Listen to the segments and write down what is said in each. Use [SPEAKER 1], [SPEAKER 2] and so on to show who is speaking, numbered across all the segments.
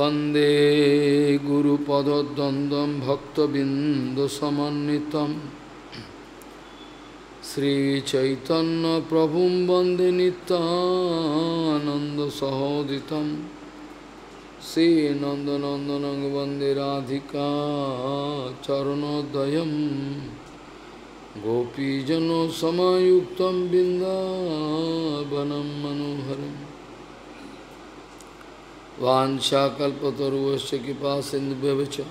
[SPEAKER 1] वंदे वन्दे गुरुपदद्वन्द्वं भक्तबिन्दुसमन्वितं श्रीचैतन्यप्रभुं वन्दे नितानन्दसहोदितं श्रीनन्दनन्दनं वन्दे राधिका गोपीजन सामुक्त बिन्दावनं मनोहरम् वाशाकल्पतरुश्च कृपा सिंधुभ्य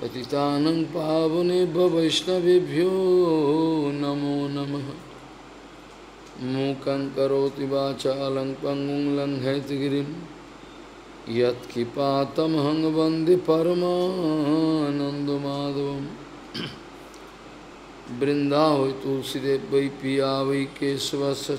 [SPEAKER 1] पतितानं पावनेभ्य वैष्णवेभ्यो नमो नमः मूकं करोति वाचालं पङ्गुं लङ्घयतिगिरिं यत्किपातमहं वन्दे परमानन्दमाधवम् वै पिया वै केशवस्य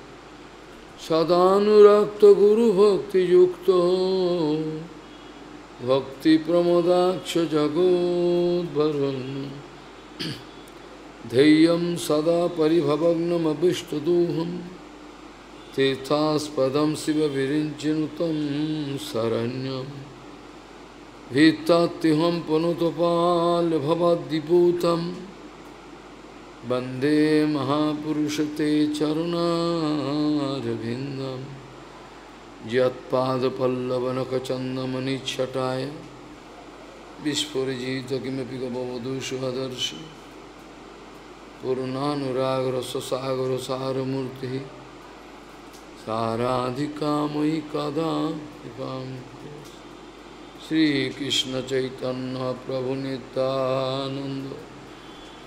[SPEAKER 1] सदानुरक्त गुरु भक्ति युक्त भक्ति प्रमोदाक्ष जगोदरण धैर्य सदा पिभवग्नमीष्टदोहम तीर्थास्पद शिव विरिंचित शरण्यम भीताहम पुनुतपाल भवदीपूतम वन्दे महापुरुषते चरुणारविन्दं यत्पादपल्लवनकचन्दमनिच्छटाय विस्फुरजित किमपि गवधूषुहदर्शि पूर्णानुरागरससागरसारमूर्तिः साराधिकामयि कदा कृपां श्रीकृष्णचैतन्यप्रभुनितानन्द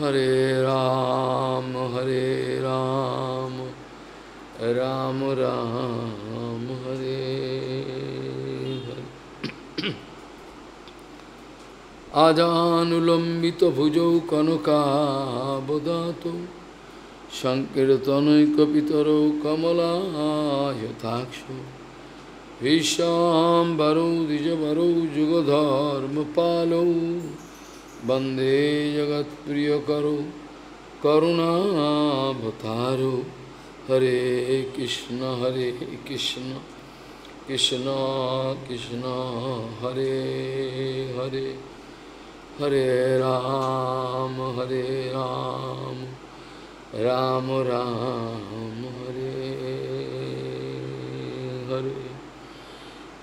[SPEAKER 1] হরে রাম হরে রাম রাম রাম হরে আজানুলম্বিত ভুজৌ কনকাবদাত সংকীর্তনৈকিতর কমলাক্ষ বিশ্বাম্বর দ্বিজবর যুগধর্ম পালৌ वंदे जगत प्रिय करो करुणावतारो हरे कृष्ण हरे कृष्ण कृष्ण कृष्ण हरे हरे हरे राम हरे राम राम राम हरे हरे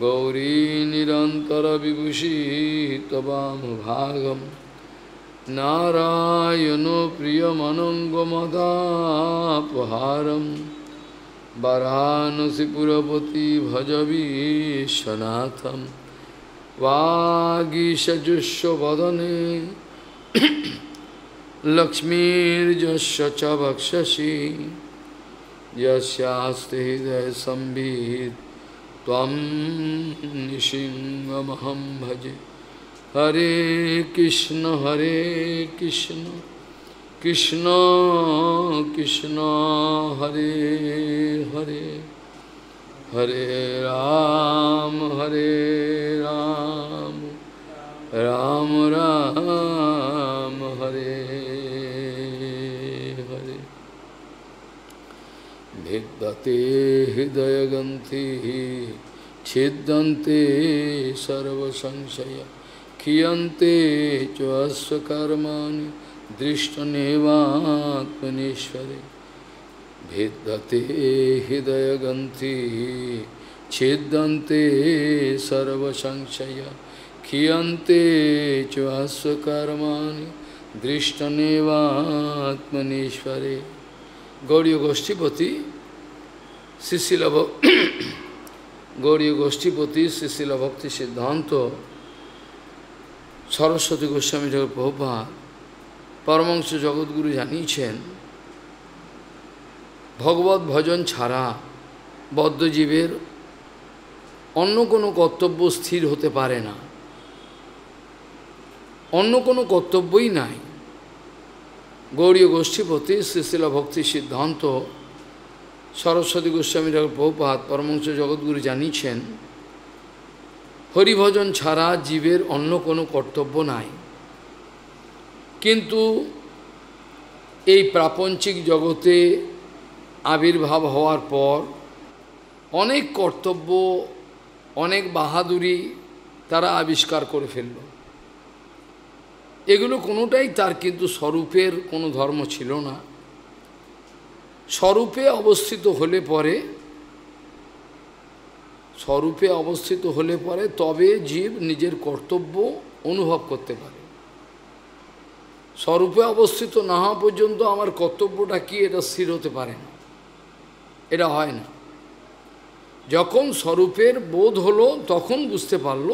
[SPEAKER 1] गौरी निरन्तरविभूषी तवामभागं नारायणो नारायण वरानसिपुरपति भजवीशनाथं वागीशजुष्वदने लक्ष्मीर्जस्य च यस्ते हृदय हृदयसंवित् त्वं भजे हरे कृष्ण हरे कृष्ण कृष्ण कृष्ण हरे हरे हरे राम हरे राम राम राम, राम हरे भिद्दते हृदयगंथि छिद्यन्ते सर्वसंशय खियन्ते च कर्माणि दृष्टनेवात्मनेश्वरे भेदते हृदयगंथि छिद्यन्ते सर्वसंशय खियन्ते च कर्माणि दृष्टनेवात्मनेश्वरे गौड़ी गोष्ठीपति শিশিল গৌরী গোষ্ঠীপতি শিশিল ভক্তি সিদ্ধান্ত সরস্বতী গোস্বামী ঠাকুর প্রভা পরমংশ জগৎগুরু জানিয়েছেন ভগবত ভজন ছাড়া বদ্ধজীবের অন্য কোনো কর্তব্য স্থির হতে পারে না অন্য কোনো কর্তব্যই নাই গৌরী গোষ্ঠীপতি শিশিল ভক্তি সিদ্ধান্ত সরস্বতী গোস্বামী ঠাকুর প্রভুপাত পরমংস জগৎগুরু জানিয়েছেন হরিভজন ছাড়া জীবের অন্য কোনো কর্তব্য নাই কিন্তু এই প্রাপঞ্চিক জগতে আবির্ভাব হওয়ার পর অনেক কর্তব্য অনেক বাহাদুরি তারা আবিষ্কার করে ফেলল এগুলো কোনোটাই তার কিন্তু স্বরূপের কোনো ধর্ম ছিল না স্বরূপে অবস্থিত হলে পরে স্বরূপে অবস্থিত হলে পরে তবে জীব নিজের কর্তব্য অনুভব করতে পারে স্বরূপে অবস্থিত না হওয়া পর্যন্ত আমার কর্তব্যটা কি এটা স্থির হতে পারে না এটা হয় না যখন স্বরূপের বোধ হলো তখন বুঝতে পারল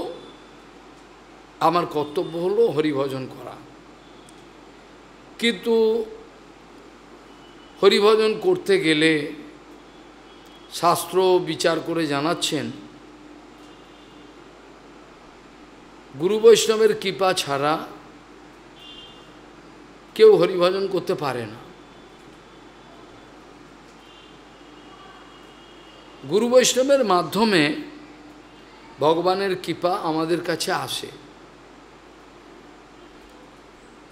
[SPEAKER 1] আমার কর্তব্য হলো হরিভজন করা কিন্তু হরিভজন করতে গেলে শাস্ত্র বিচার করে জানাচ্ছেন গুরু বৈষ্ণবের কৃপা ছাড়া কেউ হরিভজন করতে পারে না গুরু বৈষ্ণবের মাধ্যমে ভগবানের কৃপা আমাদের কাছে আসে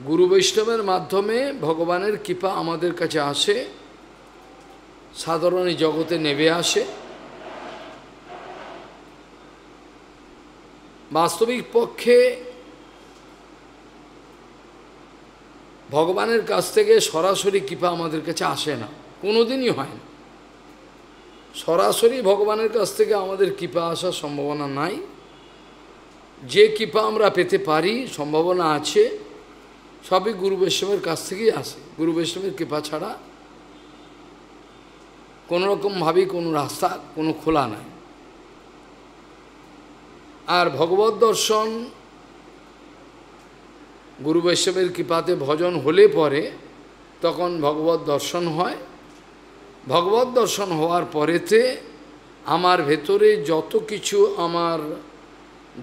[SPEAKER 1] গুরু বৈষ্ণবের মাধ্যমে ভগবানের কৃপা আমাদের কাছে আসে সাধারণ এই জগতে নেবে আসে বাস্তবিক পক্ষে ভগবানের কাছ থেকে সরাসরি কৃপা আমাদের কাছে আসে না কোনোদিনই হয় না সরাসরি ভগবানের কাছ থেকে আমাদের কৃপা আসার সম্ভাবনা নাই যে কৃপা আমরা পেতে পারি সম্ভাবনা আছে সবই গুরু বৈষ্ণবের কাছ থেকেই আসে গুরু বৈষ্ণবের কৃপা ছাড়া কোনোরকমভাবেই কোনো রাস্তা কোনো খোলা নাই আর ভগবত দর্শন গুরু বৈষ্ণবের কৃপাতে ভজন হলে পরে তখন ভগবত দর্শন হয় ভগবত দর্শন হওয়ার পরেতে আমার ভেতরে যত কিছু আমার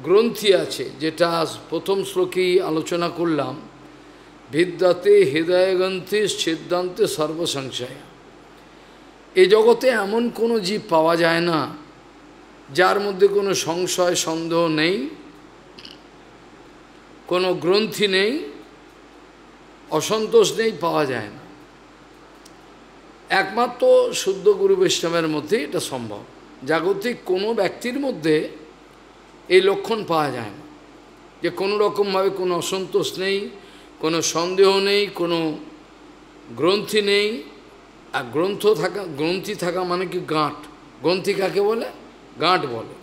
[SPEAKER 1] গ্রন্থি আছে যেটা প্রথম শ্লোকেই আলোচনা করলাম ভিদ্যাতে হৃদয়গ্রন্থি সিদ্ধান্তে সর্বসংশয় এ জগতে এমন কোনো জীব পাওয়া যায় না যার মধ্যে কোনো সংশয় সন্দেহ নেই কোনো গ্রন্থি নেই অসন্তোষ নেই পাওয়া যায় না একমাত্র শুদ্ধ গুরু বৈষ্ণবের মধ্যে এটা সম্ভব জাগতিক কোনো ব্যক্তির মধ্যে এই লক্ষণ পাওয়া যায় না যে কোনো রকমভাবে কোনো অসন্তোষ নেই কোনো সন্দেহ নেই কোনো গ্রন্থি নেই আর গ্রন্থ থাকা গ্রন্থি থাকা মানে কি গাঁট গ্রন্থি কাকে বলে গাঁট বলে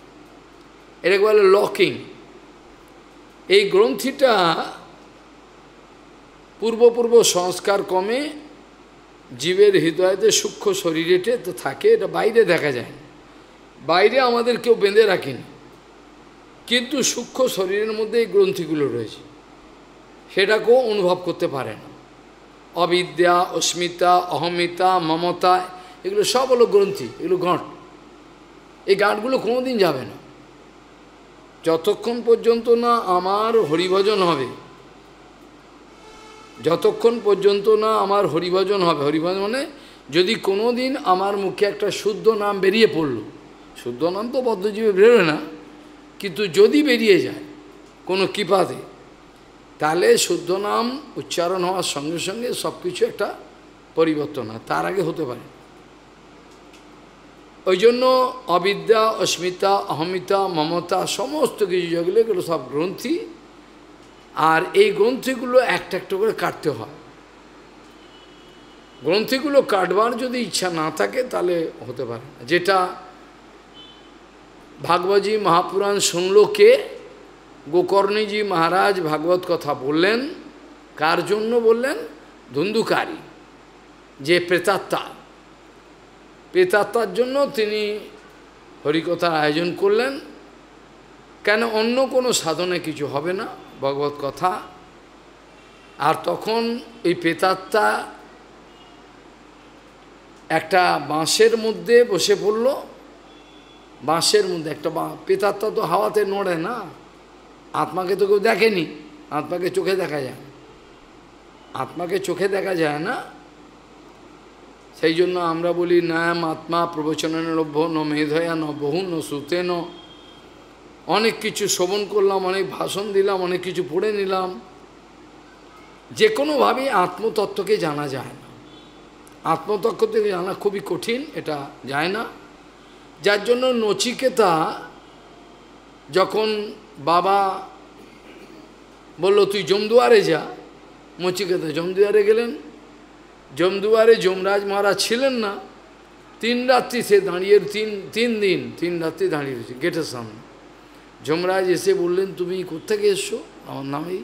[SPEAKER 1] এটাকে বলে লকিং এই গ্রন্থিটা পূর্বপূর্ব সংস্কার কমে জীবের হৃদয়তে সূক্ষ্ম শরীরেটে তো থাকে এটা বাইরে দেখা যায় বাইরে আমাদের কেউ বেঁধে রাখেনি কিন্তু সূক্ষ্ম শরীরের মধ্যে এই গ্রন্থিগুলো রয়েছে সেটাকেও অনুভব করতে পারে না অবিদ্যা অস্মিতা অহমিতা মমতা এগুলো সব হলো গ্রন্থি এগুলো গাঁট এই গাঁটগুলো কোনোদিন যাবে না যতক্ষণ পর্যন্ত না আমার হরিভজন হবে যতক্ষণ পর্যন্ত না আমার হরিভজন হবে হরিভজন মানে যদি কোনো দিন আমার মুখে একটা শুদ্ধ নাম বেরিয়ে পড়ল শুদ্ধ নাম তো বদ্ধজীবী বেরোয় না কিন্তু যদি বেরিয়ে যায় কোনো কৃপাতে তাহলে শুদ্ধ নাম উচ্চারণ হওয়ার সঙ্গে সঙ্গে সব কিছু একটা পরিবর্তন হয় তার আগে হতে পারে ওই জন্য অবিদ্যা অস্মিতা অহমিতা মমতা সমস্ত কিছু যেগুলো এগুলো সব গ্রন্থি আর এই গ্রন্থিগুলো একটা একটা করে কাটতে হয় গ্রন্থিগুলো কাটবার যদি ইচ্ছা না থাকে তাহলে হতে পারে যেটা ভাগবতী মহাপুরাণ শুনলো কে গোকর্ণীজি মহারাজ ভাগবত কথা বললেন কার জন্য বললেন ধুন্দুকারী যে প্রেতাত্মা প্রেতাত্মার জন্য তিনি হরিকথার আয়োজন করলেন কেন অন্য কোনো সাধনে কিছু হবে না ভগবত কথা আর তখন এই প্রেতাত্মা একটা বাঁশের মধ্যে বসে পড়ল বাঁশের মধ্যে একটা পেতাত্তা তো হাওয়াতে নড়ে না আত্মাকে তো কেউ দেখেনি আত্মাকে চোখে দেখা যায় আত্মাকে চোখে দেখা যায় না সেই জন্য আমরা বলি নাম আত্মা প্রবচনের লভ্য ন মেধয়া ন বহু ন সুতে ন অনেক কিছু শ্রবণ করলাম অনেক ভাষণ দিলাম অনেক কিছু পড়ে নিলাম যে কোনোভাবেই আত্মতত্ত্বকে জানা যায় না আত্মতত্ত্ব থেকে জানা খুবই কঠিন এটা যায় না যার জন্য নচিকেতা যখন বাবা বলল তুই জমদুয়ারে যা মচিকেতা জমদুয়ারে গেলেন জমদুয়ারে যমরাজ মহারাজ ছিলেন না তিন রাত্রি সে দাঁড়িয়ে তিন তিন দিন তিন রাত্রি দাঁড়িয়ে রয়েছে গেটের সামনে যমরাজ এসে বললেন তুমি কোথেকে এসছো আমার নামেই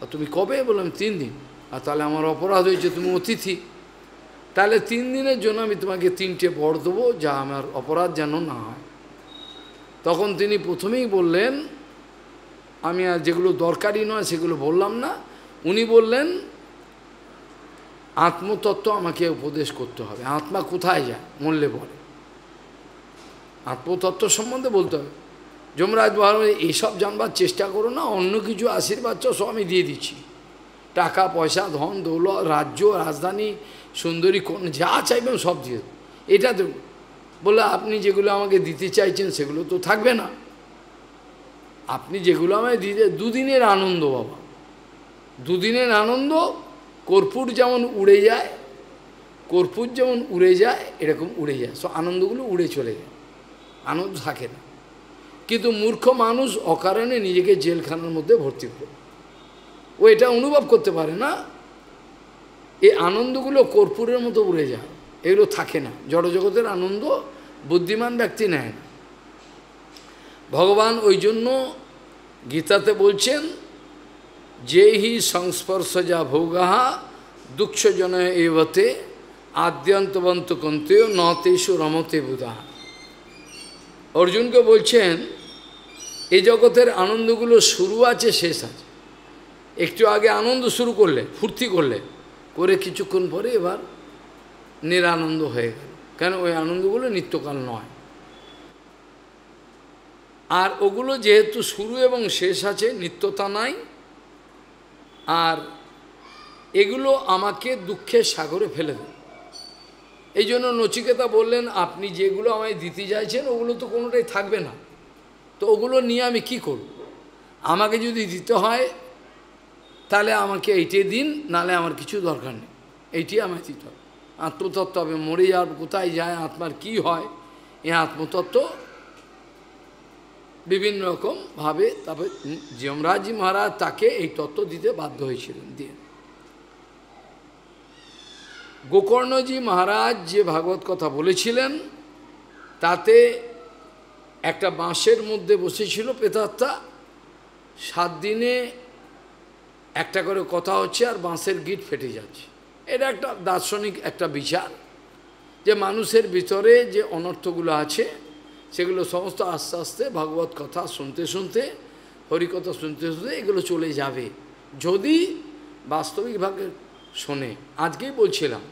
[SPEAKER 1] আর তুমি কবে বললাম তিন দিন আর তাহলে আমার অপরাধ হয়েছে তুমি অতিথি তাহলে তিন দিনের জন্য আমি তোমাকে তিনটে বর দেবো যা আমার অপরাধ যেন না হয় তখন তিনি প্রথমেই বললেন আমি আর যেগুলো দরকারি নয় সেগুলো বললাম না উনি বললেন আত্মতত্ত্ব আমাকে উপদেশ করতে হবে আত্মা কোথায় যায় মূল্যে পরে আত্মতত্ত্ব সম্বন্ধে বলতে হবে যমরাজ মহারাজ এইসব জানবার চেষ্টা করো না অন্য কিছু আশীর্বাদ সব আমি দিয়ে দিচ্ছি টাকা পয়সা ধন দৌলত রাজ্য রাজধানী সুন্দরী কোন যা চাইবেন সব দিয়ে এটা দেবো বলে আপনি যেগুলো আমাকে দিতে চাইছেন সেগুলো তো থাকবে না আপনি যেগুলো আমায় দিতে দুদিনের আনন্দ বাবা দুদিনের আনন্দ কর্পূর যেমন উড়ে যায় কর্পূর যেমন উড়ে যায় এরকম উড়ে যায় সব আনন্দগুলো উড়ে চলে যায় আনন্দ থাকে না কিন্তু মূর্খ মানুষ অকারণে নিজেকে জেলখানার মধ্যে ভর্তি করে ও এটা অনুভব করতে পারে না এই আনন্দগুলো কর্পূরের মতো উড়ে যায় এগুলো থাকে না জড়জগতের আনন্দ বুদ্ধিমান ব্যক্তি নেয় না ভগবান ওই জন্য গীতাতে বলছেন যে হি সংস্পর্শ যা ভোগাহা দুঃখজন এবতে আদ্যন্তবন্ত কন্তেও নতেশু রমতে বুধাহা অর্জুনকে বলছেন এই জগতের আনন্দগুলো শুরু আছে শেষ আছে একটু আগে আনন্দ শুরু করলে ফুর্তি করলে করে কিছুক্ষণ পরে এবার নিরানন্দ হয়ে গেল কেন ওই আনন্দগুলো নিত্যকাল নয় আর ওগুলো যেহেতু শুরু এবং শেষ আছে নিত্যতা নাই আর এগুলো আমাকে দুঃখের সাগরে ফেলে দেবে এই জন্য নচিকেতা বললেন আপনি যেগুলো আমায় দিতে চাইছেন ওগুলো তো কোনোটাই থাকবে না তো ওগুলো নিয়ে আমি কি করব আমাকে যদি দিতে হয় তাহলে আমাকে এইটি দিন নালে আমার কিছু দরকার নেই এইটি আমায় দিতে হবে আত্মতত্ত্ব হবে মরে যাওয়ার কোথায় যায় আত্মার কি হয় এ আত্মতত্ত্ব বিভিন্ন রকমভাবে তারপরে যমরাজি মহারাজ তাকে এই তত্ত্ব দিতে বাধ্য হয়েছিলেন দিয়ে গোকর্ণজি মহারাজ যে ভাগবত কথা বলেছিলেন তাতে একটা বাঁশের মধ্যে বসেছিল পেতাত্মা সাত দিনে একটা করে কথা হচ্ছে আর বাঁশের গিট ফেটে যাচ্ছে এটা একটা দার্শনিক একটা বিচার যে মানুষের ভিতরে যে অনর্থগুলো আছে সেগুলো সমস্ত আস্তে আস্তে ভাগবত কথা শুনতে শুনতে হরিকথা শুনতে শুনতে এগুলো চলে যাবে যদি বাস্তবিকভাবে শোনে আজকেই বলছিলাম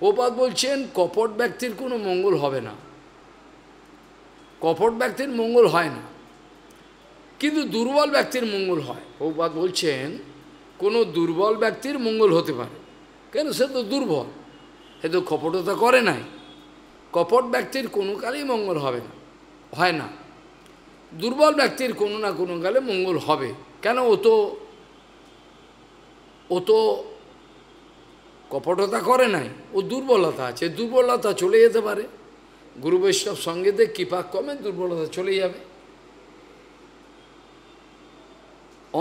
[SPEAKER 1] প্রপাত বলছেন কপট ব্যক্তির কোনো মঙ্গল হবে না কপট ব্যক্তির মঙ্গল হয় না কিন্তু দুর্বল ব্যক্তির মঙ্গল হয় প্রপাত বলছেন কোনো দুর্বল ব্যক্তির মঙ্গল হতে পারে কেন সে তো দুর্বল সে তো কপটতা করে নাই কপট ব্যক্তির কোনো কালেই মঙ্গল হবে না হয় না দুর্বল ব্যক্তির কোনো না কোনো কালে মঙ্গল হবে কেন ও তো ও তো কপটতা করে নাই ও দুর্বলতা আছে দুর্বলতা চলে যেতে পারে গুরু বৈষ্ণব সঙ্গেতে কৃপা কমে দুর্বলতা চলে যাবে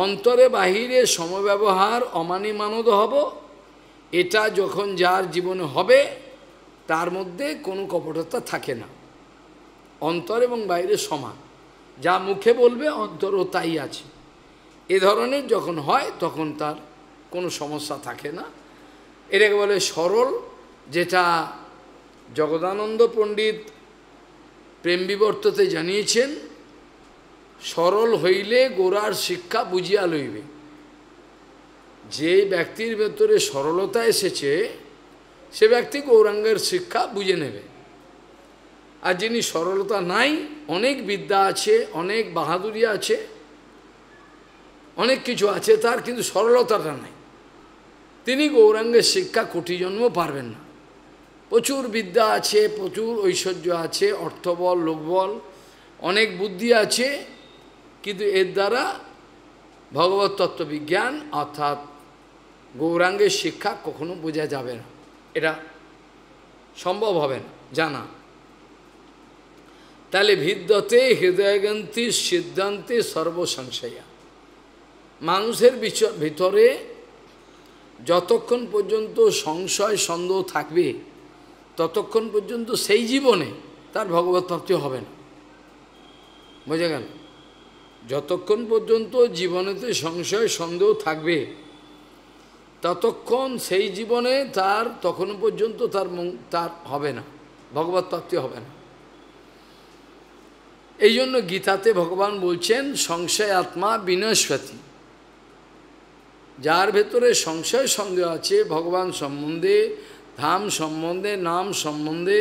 [SPEAKER 1] অন্তরে বাহিরে সমব্যবহার অমানি মানদ হব এটা যখন যার জীবনে হবে তার মধ্যে কোনো কপটতা থাকে না অন্তর এবং বাইরে সমান যা মুখে বলবে অন্তরও তাই আছে এ ধরনের যখন হয় তখন তার কোনো সমস্যা থাকে না এটাকে বলে সরল যেটা জগদানন্দ পণ্ডিত প্রেম বিবর্ততে জানিয়েছেন সরল হইলে গোড়ার শিক্ষা বুঝিয়া লইবে যে ব্যক্তির ভেতরে সরলতা এসেছে সে ব্যক্তি গৌরাঙ্গের শিক্ষা বুঝে নেবে আর যিনি সরলতা নাই অনেক বিদ্যা আছে অনেক বাহাদুরি আছে অনেক কিছু আছে তার কিন্তু সরলতাটা নাই তিনি গৌরাঙ্গের শিক্ষা কোটি জন্ম পারবেন না প্রচুর বিদ্যা আছে প্রচুর ঐশ্বর্য আছে অর্থবল লোকবল অনেক বুদ্ধি আছে কিন্তু এর দ্বারা ভগবত তত্ত্ববিজ্ঞান অর্থাৎ গৌরাঙ্গের শিক্ষা কখনো বোঝা যাবে না এটা সম্ভব হবে না জানা তাহলে ভিদ্যতে হৃদয়গ্রন্থি সিদ্ধান্তে সর্বসংশয়া মানুষের ভিতরে যতক্ষণ পর্যন্ত সংশয় সন্দেহ থাকবে ততক্ষণ পর্যন্ত সেই জীবনে তার ভগবত প্রাপ্তি হবে না বোঝা গেল যতক্ষণ পর্যন্ত জীবনেতে সংশয় সন্দেহ থাকবে ততক্ষণ সেই জীবনে তার তখন পর্যন্ত তার তার হবে না ভগবত প্রাপ্তি হবে না এই জন্য গীতাতে ভগবান বলছেন সংশয় আত্মা বিনস্পতি যার ভেতরে সংশয় সঙ্গে আছে ভগবান সম্বন্ধে ধাম সম্বন্ধে নাম সম্বন্ধে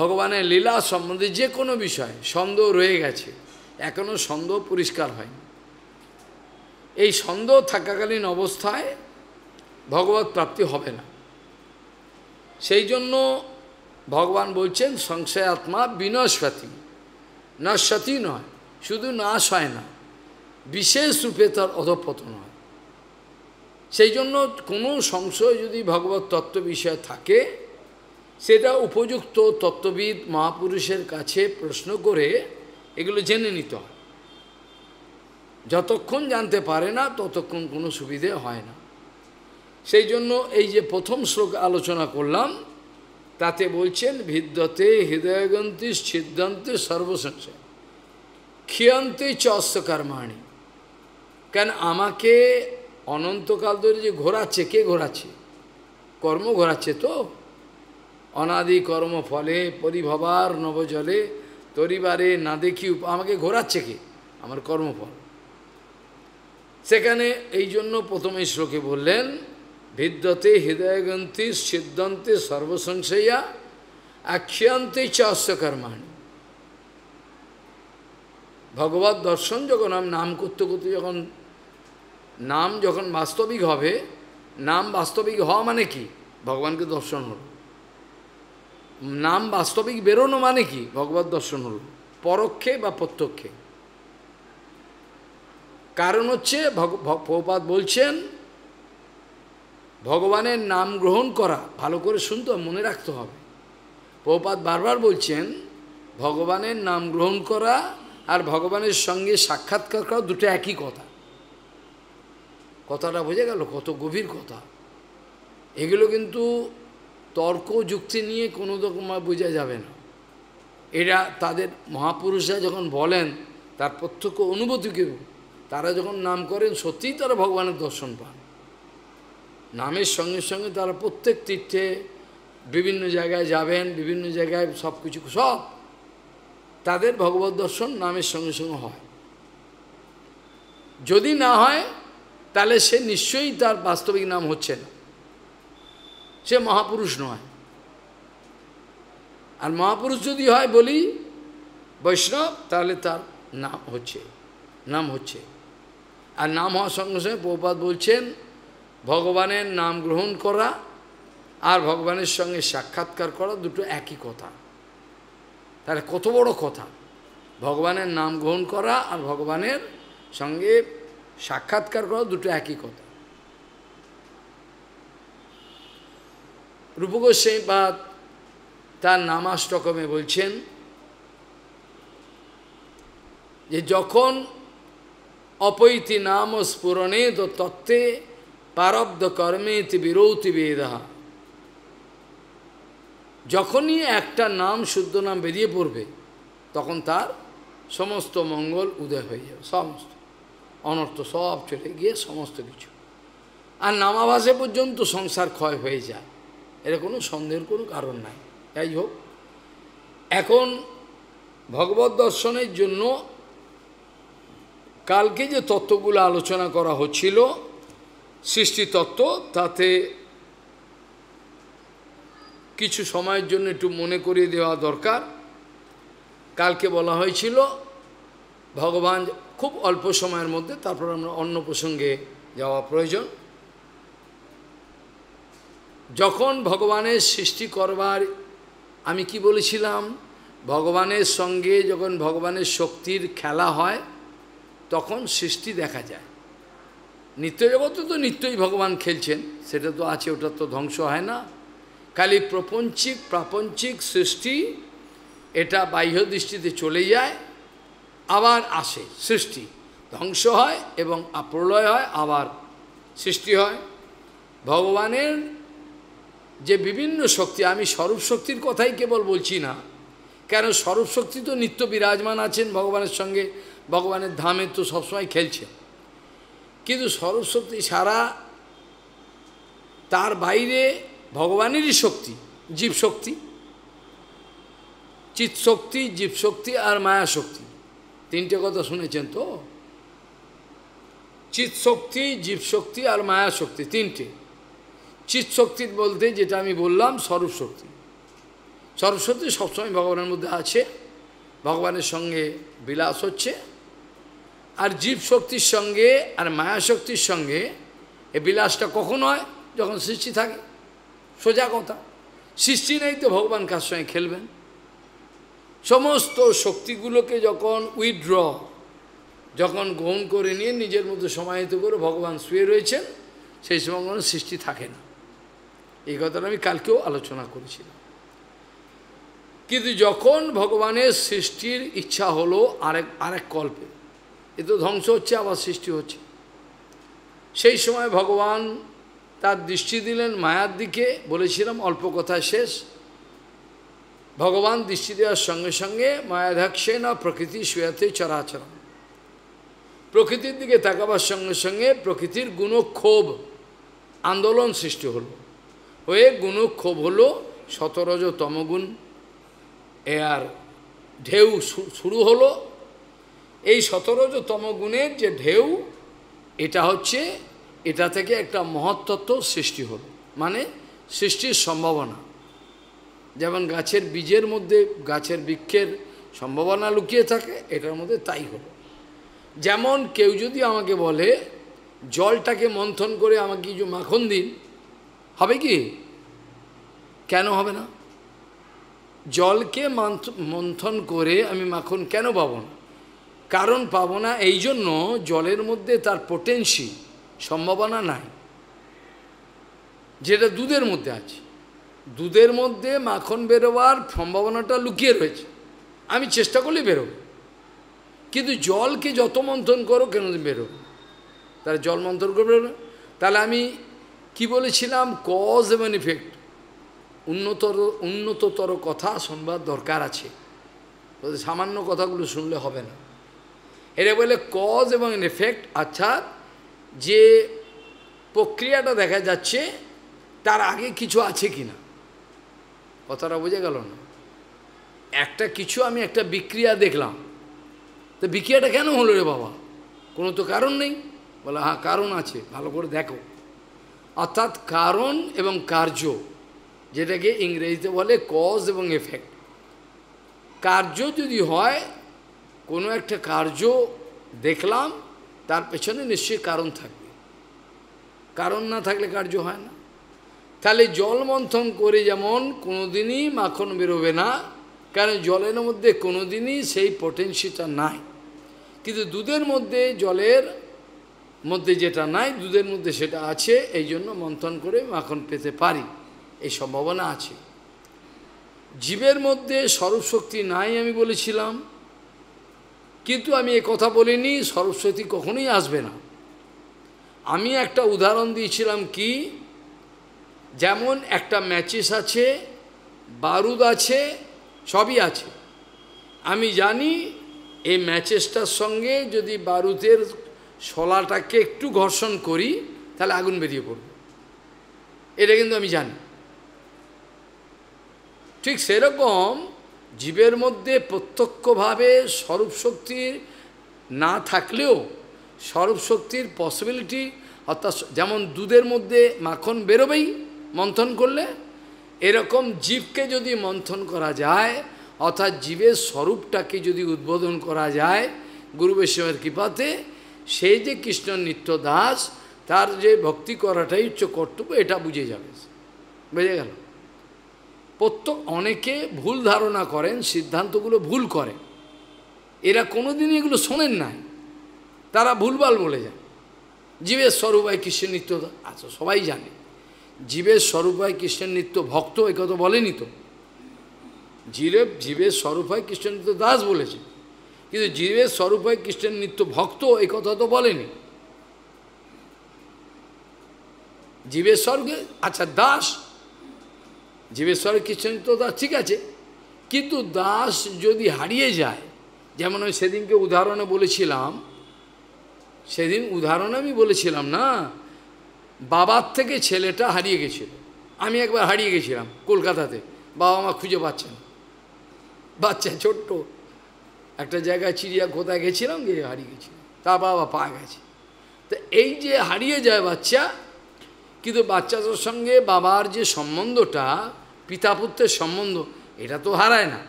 [SPEAKER 1] ভগবানের লীলা সম্বন্ধে যে কোনো বিষয় সন্দেহ রয়ে গেছে এখনও সন্দেহ পরিষ্কার হয়নি এই সন্দেহ থাকাকালীন অবস্থায় ভগবত প্রাপ্তি হবে না সেই জন্য ভগবান বলছেন সংশয় আত্মা বিনশ্বতী নশ্বতী নয় শুধু নাশ হয় না বিশেষ রূপে তার অধপতন হয় সেই জন্য কোনো সংশয় যদি ভগবত তত্ত্ব বিষয়ে থাকে সেটা উপযুক্ত তত্ত্ববিদ মহাপুরুষের কাছে প্রশ্ন করে এগুলো জেনে নিতে হয় যতক্ষণ জানতে পারে না ততক্ষণ কোনো সুবিধে হয় না সেই জন্য এই যে প্রথম শ্লোক আলোচনা করলাম তাতে বলছেন ভিদ্যতে হৃদয়গন্তি সিদ্ধান্তে সর্বসংশয় ক্ষিয়ন্তে চস্য কর্মাণী কেন আমাকে অনন্তকাল ধরে যে ঘোরাচ্ছে কে ঘোরাচ্ছে কর্ম ঘোরাচ্ছে তো অনাদি কর্ম ফলে পরিভবার নবজলে তরিবারে না দেখি আমাকে ঘোরাচ্ছে কে আমার কর্মফল সেখানে এই জন্য প্রথমে শ্লোকে বললেন ভিদ্যতে হৃদয়গ্রন্থি সিদ্ধান্তে সর্বসংশয়া আখ্যান্তে চাস্য কর্মাণী ভগবত দর্শন যখন আমি নাম করতে করতে যখন নাম যখন বাস্তবিক হবে নাম বাস্তবিক হওয়া মানে কি ভগবানকে দর্শন হল নাম বাস্তবিক বেরোনো মানে কি ভগবত দর্শন হল পরোক্ষে বা প্রত্যক্ষে কারণ হচ্ছে ভগপাত বলছেন ভগবানের নাম গ্রহণ করা ভালো করে শুনতে মনে রাখতে হবে প্রপাত বারবার বলছেন ভগবানের নাম গ্রহণ করা আর ভগবানের সঙ্গে সাক্ষাৎকার করা দুটো একই কথা কথাটা বোঝা গেল কত গভীর কথা এগুলো কিন্তু তর্ক যুক্তি নিয়ে কোনো রকম বোঝা যাবে না এরা তাদের মহাপুরুষরা যখন বলেন তার প্রত্যক্ষ অনুভূতিকে তারা যখন নাম করেন সত্যিই তারা ভগবানের দর্শন পান নামের সঙ্গে সঙ্গে তারা প্রত্যেক তীর্থে বিভিন্ন জায়গায় যাবেন বিভিন্ন জায়গায় সব কিছু সব তাদের ভগবত দর্শন নামের সঙ্গে সঙ্গে হয় যদি না হয় তাহলে সে নিশ্চয়ই তার বাস্তবিক নাম হচ্ছে না সে মহাপুরুষ নয় আর মহাপুরুষ যদি হয় বলি বৈষ্ণব তাহলে তার নাম হচ্ছে নাম হচ্ছে আর নাম হওয়ার সঙ্গে সঙ্গে প্রপাত বলছেন ভগবানের নাম গ্রহণ করা আর ভগবানের সঙ্গে সাক্ষাৎকার করা দুটো একই কথা তাহলে কত বড় কথা ভগবানের নাম গ্রহণ করা আর ভগবানের সঙ্গে সাক্ষাৎকার করা দুটো একই কথা রূপগোস্বাই বা তার নামাষ্টকমে বলছেন যে যখন অপৈতি নাম স্ফুরণে তো তত্ত্বে পারব্ধ কর্মেতি বিরৌতি বেদাহা যখনই একটা নাম শুদ্ধ নাম বেরিয়ে পড়বে তখন তার সমস্ত মঙ্গল উদয় হয়ে যাবে সমস্ত অনর্থ সব চলে গিয়ে সমস্ত কিছু আর নামাভাসে পর্যন্ত সংসার ক্ষয় হয়ে যায় এটা কোনো সন্দেহের কোনো কারণ নাই যাই হোক এখন ভগবত দর্শনের জন্য কালকে যে তত্ত্বগুলো আলোচনা করা হচ্ছিল সৃষ্টিতত্ত্ব তাতে কিছু সময়ের জন্য একটু মনে করিয়ে দেওয়া দরকার কালকে বলা হয়েছিল ভগবান খুব অল্প সময়ের মধ্যে তারপর আমরা অন্য প্রসঙ্গে যাওয়া প্রয়োজন যখন ভগবানের সৃষ্টি করবার আমি কি বলেছিলাম ভগবানের সঙ্গে যখন ভগবানের শক্তির খেলা হয় তখন সৃষ্টি দেখা যায় নিত্য জগতে তো নিত্যই ভগবান খেলছেন সেটা তো আছে ওটা তো ধ্বংস হয় না খালি প্রপঞ্চিক প্রাপঞ্চিক সৃষ্টি এটা বাহ্য দৃষ্টিতে চলে যায় আবার আসে সৃষ্টি ধ্বংস হয় এবং প্রলয় হয় আবার সৃষ্টি হয় ভগবানের যে বিভিন্ন শক্তি আমি স্বরূপ শক্তির কথাই কেবল বলছি না কেন স্বরূপ শক্তি তো নিত্য বিরাজমান আছেন ভগবানের সঙ্গে ভগবানের ধামে তো সবসময় খেলছে কিন্তু সরস্বতী সারা তার বাইরে ভগবানেরই শক্তি জীবশক্তি চিৎশক্তি জীবশক্তি আর মায়া শক্তি তিনটে কথা শুনেছেন তো চিৎশক্তি জীবশক্তি আর মায়া শক্তি তিনটে চিৎশক্তি বলতে যেটা আমি বললাম স্বরূপ শক্তি সরস্বতী সবসময় ভগবানের মধ্যে আছে ভগবানের সঙ্গে বিলাস হচ্ছে আর জীব শক্তির সঙ্গে আর মায়া শক্তির সঙ্গে এ বিলাসটা কখন হয় যখন সৃষ্টি থাকে সোজা কথা সৃষ্টি নেই তো ভগবান কার সঙ্গে খেলবেন সমস্ত শক্তিগুলোকে যখন উইথড্র যখন গ্রহণ করে নিয়ে নিজের মতো সমাহিত করে ভগবান শুয়ে রয়েছেন সেই সময় কোনো সৃষ্টি থাকে না এই কথাটা আমি কালকেও আলোচনা করেছিলাম কিন্তু যখন ভগবানের সৃষ্টির ইচ্ছা হলো আরেক আরেক কল্পে এ তো ধ্বংস হচ্ছে আবার সৃষ্টি হচ্ছে সেই সময় ভগবান তার দৃষ্টি দিলেন মায়ার দিকে বলেছিলাম অল্প কথা শেষ ভগবান দৃষ্টি দেওয়ার সঙ্গে সঙ্গে মায়াধাক্ষে না প্রকৃতি শুয়াতে চরাচরণ প্রকৃতির দিকে তাকাবার সঙ্গে সঙ্গে প্রকৃতির গুণক্ষোভ আন্দোলন সৃষ্টি হল হয়ে গুণক্ষোভ হল শতরজ তমগুণ এ আর ঢেউ শুরু হলো এই সতেরোজতম গুণের যে ঢেউ এটা হচ্ছে এটা থেকে একটা মহত্তত্ব সৃষ্টি হলো মানে সৃষ্টির সম্ভাবনা যেমন গাছের বীজের মধ্যে গাছের বৃক্ষের সম্ভাবনা লুকিয়ে থাকে এটার মধ্যে তাই হলো যেমন কেউ যদি আমাকে বলে জলটাকে মন্থন করে আমাকে কিছু মাখন দিন হবে কি কেন হবে না জলকে মন্থন করে আমি মাখন কেন পাবো না কারণ পাবো না এই জন্য জলের মধ্যে তার পোটেন্সি সম্ভাবনা নাই যেটা দুধের মধ্যে আছে দুধের মধ্যে মাখন বেরোবার সম্ভাবনাটা লুকিয়ে রয়েছে আমি চেষ্টা করলে বেরোব কিন্তু জলকে যত মন্থন করো কেন বেরো তার জল মন্থন করবে না তাহলে আমি কি বলেছিলাম কজ এবং ইফেক্ট উন্নতর উন্নততর কথা সংবাদ দরকার আছে সামান্য কথাগুলো শুনলে হবে না এটা বলে কজ এবং এফেক্ট অর্থাৎ যে প্রক্রিয়াটা দেখা যাচ্ছে তার আগে কিছু আছে কি না কথাটা বোঝা গেল না একটা কিছু আমি একটা বিক্রিয়া দেখলাম তো বিক্রিয়াটা কেন হলো রে বাবা কোনো তো কারণ নেই বলে হ্যাঁ কারণ আছে ভালো করে দেখো অর্থাৎ কারণ এবং কার্য যেটাকে ইংরেজিতে বলে কজ এবং এফেক্ট কার্য যদি হয় কোনো একটা কার্য দেখলাম তার পেছনে নিশ্চয়ই কারণ থাকবে কারণ না থাকলে কার্য হয় না তাহলে জল মন্থন করে যেমন কোনোদিনই মাখন বেরোবে না কারণ জলের মধ্যে কোনোদিনই সেই পটেন্সিটা নাই কিন্তু দুধের মধ্যে জলের মধ্যে যেটা নাই দুধের মধ্যে সেটা আছে এই জন্য মন্থন করে মাখন পেতে পারি এই সম্ভাবনা আছে জীবের মধ্যে সরব শক্তি নাই আমি বলেছিলাম কিন্তু আমি এ কথা বলিনি সরস্বতী কখনোই আসবে না আমি একটা উদাহরণ দিয়েছিলাম কি যেমন একটা ম্যাচিস আছে বারুদ আছে সবই আছে আমি জানি এই ম্যাচেসটার সঙ্গে যদি বারুদের শলাটাকে একটু ঘর্ষণ করি তাহলে আগুন বেরিয়ে পড়বে এটা কিন্তু আমি জানি ঠিক সেরকম জীবের মধ্যে প্রত্যক্ষভাবে স্বরূপ না থাকলেও স্বরূপ শক্তির পসিবিলিটি অর্থাৎ যেমন দুধের মধ্যে মাখন বেরোবেই মন্থন করলে এরকম জীবকে যদি মন্থন করা যায় অর্থাৎ জীবের স্বরূপটাকে যদি উদ্বোধন করা যায় গুরু বৈষ্ণবের কৃপাতে সেই যে কৃষ্ণ নিত্য দাস তার যে ভক্তি করাটাই উচ্চ কর্তব্য এটা বুঝে যাবে বুঝে গেল প্রত্যেক অনেকে ভুল ধারণা করেন সিদ্ধান্তগুলো ভুল করেন এরা কোনোদিনই এগুলো শোনেন নাই তারা ভুলভাল বলে যায় জীবের স্বরূপ হয় কৃষ্ণের নৃত্য আচ্ছা সবাই জানে জীবের স্বরূপ হয় কৃষ্ণের নৃত্য ভক্ত এ কথা বলেনি তো জীবে জীবের স্বরূপ হয় কৃষ্ণের নৃত্য দাস বলেছে কিন্তু জীবের স্বরূপ হয় কৃষ্ণের নৃত্য ভক্ত এ কথা তো বলেনি জীবের স্বর্গে আচ্ছা দাস জীবেশ্বর কৃষ্ণ তো দাস ঠিক আছে কিন্তু দাস যদি হারিয়ে যায় যেমন আমি সেদিনকে উদাহরণে বলেছিলাম সেদিন উদাহরণে আমি বলেছিলাম না বাবার থেকে ছেলেটা হারিয়ে গেছিল আমি একবার হারিয়ে গেছিলাম কলকাতাতে বাবা মা খুঁজে পাচ্ছে না বাচ্চা ছোট্ট একটা জায়গায় চিড়িয়া কোথায় গেছিলাম গিয়ে হারিয়ে গেছিলাম তার বাবা পা গেছে তো এই যে হারিয়ে যায় বাচ্চা কিন্তু বাচ্চাদের সঙ্গে বাবার যে সম্বন্ধটা পিতা পুত্রের সম্বন্ধ এটা তো হারায় না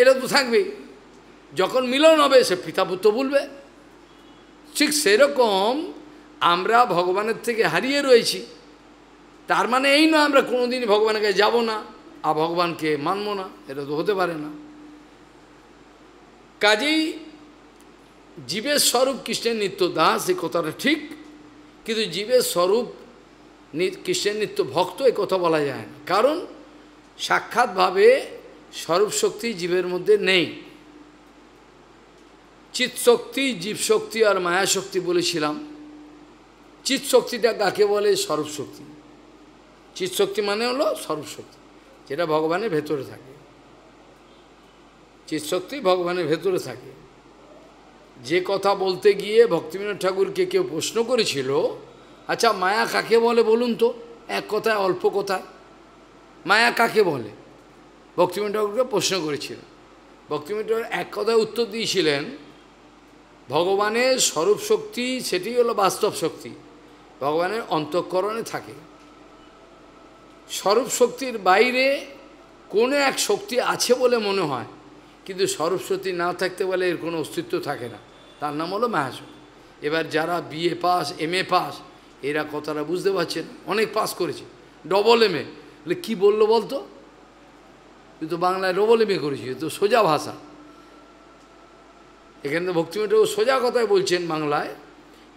[SPEAKER 1] এটা তো থাকবেই যখন মিলন হবে সে পিতা পুত্র বলবে ঠিক সেরকম আমরা ভগবানের থেকে হারিয়ে রয়েছি তার মানে এই নয় আমরা কোনোদিনই ভগবানকে যাবো না আর ভগবানকে মানব না এটা তো হতে পারে না কাজেই জীবের স্বরূপ কৃষ্ণের নিত্য দাস এই কথাটা ঠিক কিন্তু জীবের স্বরূপ কৃষ্ণের নিত্য ভক্ত এ কথা বলা যায় না কারণ সাক্ষাৎভাবে স্বরূপশক্তি জীবের মধ্যে নেই চিৎশক্তি জীবশক্তি আর মায়াশক্তি বলেছিলাম চিৎশক্তিটা কাকে বলে স্বরূপশক্তি চিৎশক্তি মানে হলো স্বরূপশক্তি যেটা ভগবানের ভেতরে থাকে চিৎশক্তি ভগবানের ভেতরে থাকে যে কথা বলতে গিয়ে ভক্তিবিনোদ ঠাকুরকে কেউ প্রশ্ন করেছিল আচ্ছা মায়া কাকে বলে বলুন তো এক কথায় অল্প কথায় মায়া কাকে বলে ভক্তিমন্দ ঠাকুরকে প্রশ্ন করেছিলেন ঠাকুর এক কথায় উত্তর দিয়েছিলেন ভগবানের স্বরূপ শক্তি সেটি হলো বাস্তব শক্তি ভগবানের অন্তঃকরণে থাকে স্বরূপ শক্তির বাইরে কোনো এক শক্তি আছে বলে মনে হয় কিন্তু স্বরূপ শক্তি না থাকতে বলে এর কোনো অস্তিত্ব থাকে না তার নাম হলো মায়াশক্তি এবার যারা BA pass M A pass এরা কথাটা বুঝতে পারছেন অনেক পাস করেছে ডবল এম এ কী বললো বলতো তুই তো বাংলায় ডবল এম এ করেছি তো সোজা ভাষা এখানে তো ভক্তিমঠও সোজা কথায় বলছেন বাংলায়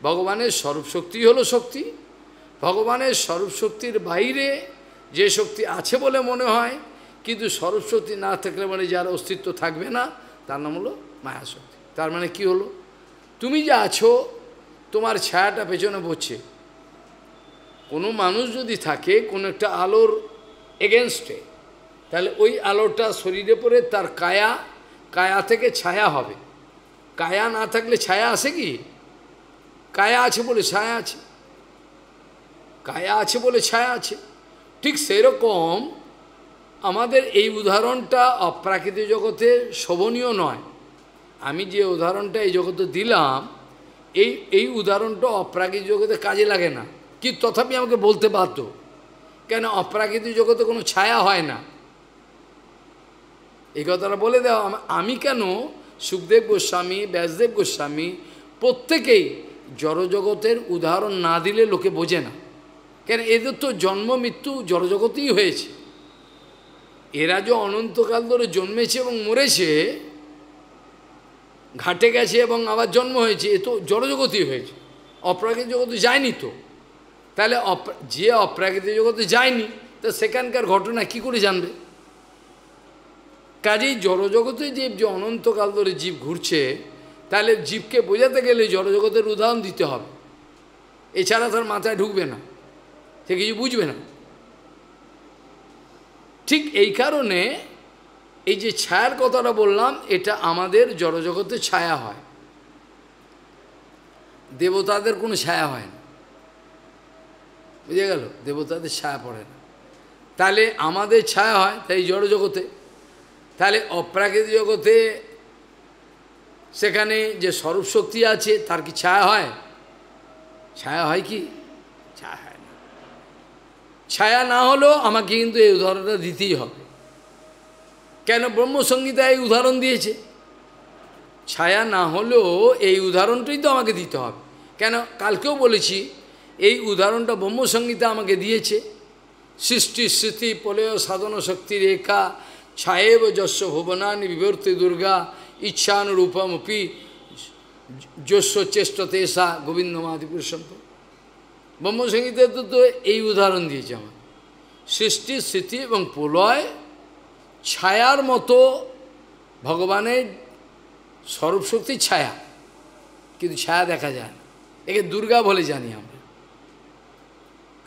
[SPEAKER 1] ভগবানের স্বরূপ শক্তি হলো শক্তি ভগবানের স্বরূপ শক্তির বাইরে যে শক্তি আছে বলে মনে হয় কিন্তু স্বরূপ শক্তি না থাকলে মানে যার অস্তিত্ব থাকবে না তার নাম হলো মায়াশক্তি তার মানে কি হলো তুমি যা আছো তোমার ছায়াটা পেছনে বসছে কোনো মানুষ যদি থাকে কোনো একটা আলোর এগেনস্টে তাহলে ওই আলোটা শরীরে পরে তার কায়া কায়া থেকে ছায়া হবে কায়া না থাকলে ছায়া আছে কি কায়া আছে বলে ছায়া আছে কায়া আছে বলে ছায়া আছে ঠিক সেরকম আমাদের এই উদাহরণটা অপ্রাকৃতিক জগতে শোভনীয় নয় আমি যে উদাহরণটা এই জগতে দিলাম এই এই উদাহরণটা অপ্রাকৃতিক জগতে কাজে লাগে না কি তথাপি আমাকে বলতে পারত কেন অপ্রাকৃতিক জগতে কোনো ছায়া হয় না এই কথাটা বলে দেওয়া আমি কেন সুখদেব গোস্বামী ব্যাসদেব গোস্বামী প্রত্যেকেই জড়জগতের উদাহরণ না দিলে লোকে বোঝে না কেন এদের তো জন্ম মৃত্যু জড়জগতেই হয়েছে এরা যে অনন্তকাল ধরে জন্মেছে এবং মরেছে ঘাটে গেছে এবং আবার জন্ম হয়েছে এ তো জড়জগতই হয়েছে অপরাগের জগতে যায়নি তো তাহলে যে অপ্রাকৃত জগতে যায়নি তো সেখানকার ঘটনা কি করে জানবে কাজেই জড়জগতে জীব যে অনন্তকাল ধরে জীব ঘুরছে তাহলে জীবকে বোঝাতে গেলে জড়জগতের উদাহরণ দিতে হবে এছাড়া তার মাথায় ঢুকবে না সে কিছু বুঝবে না ঠিক এই কারণে এই যে ছায়ার কথাটা বললাম এটা আমাদের জড়জগতে ছায়া হয় দেবতাদের কোনো ছায়া হয় না বুঝে গেল দেবতাদের ছায়া পড়ে না তাহলে আমাদের ছায়া হয় তাই জড় জগতে তাহলে অপ্রাকৃত জগতে সেখানে যে স্বরূপ শক্তি আছে তার কি ছায়া হয় ছায়া হয় কি ছায়া হয় না ছায়া না হলেও আমাকে কিন্তু এই উদাহরণটা দিতেই হবে কেন ব্রহ্মসঙ্গীতা এই উদাহরণ দিয়েছে ছায়া না হলেও এই উদাহরণটাই তো আমাকে দিতে হবে কেন কালকেও বলেছি এই উদাহরণটা ব্রহ্মসংগীতা আমাকে দিয়েছে সৃষ্টি স্মৃতি প্রলয় সাধন শক্তি রেখা ছায়েব যস্য ভুবনান বিভর্তি দুর্গা ইচ্ছানুরূপমপি যস্য চেষ্ট সা গোবিন্দ মাধিপুরুষন্ত ব্রহ্মসংগীতে তো তো এই উদাহরণ দিয়েছে আমার সৃষ্টি স্মৃতি এবং প্রলয় ছায়ার মতো ভগবানের স্বরূপশক্তি ছায়া কিন্তু ছায়া দেখা যায় না একে দুর্গা বলে জানি আমরা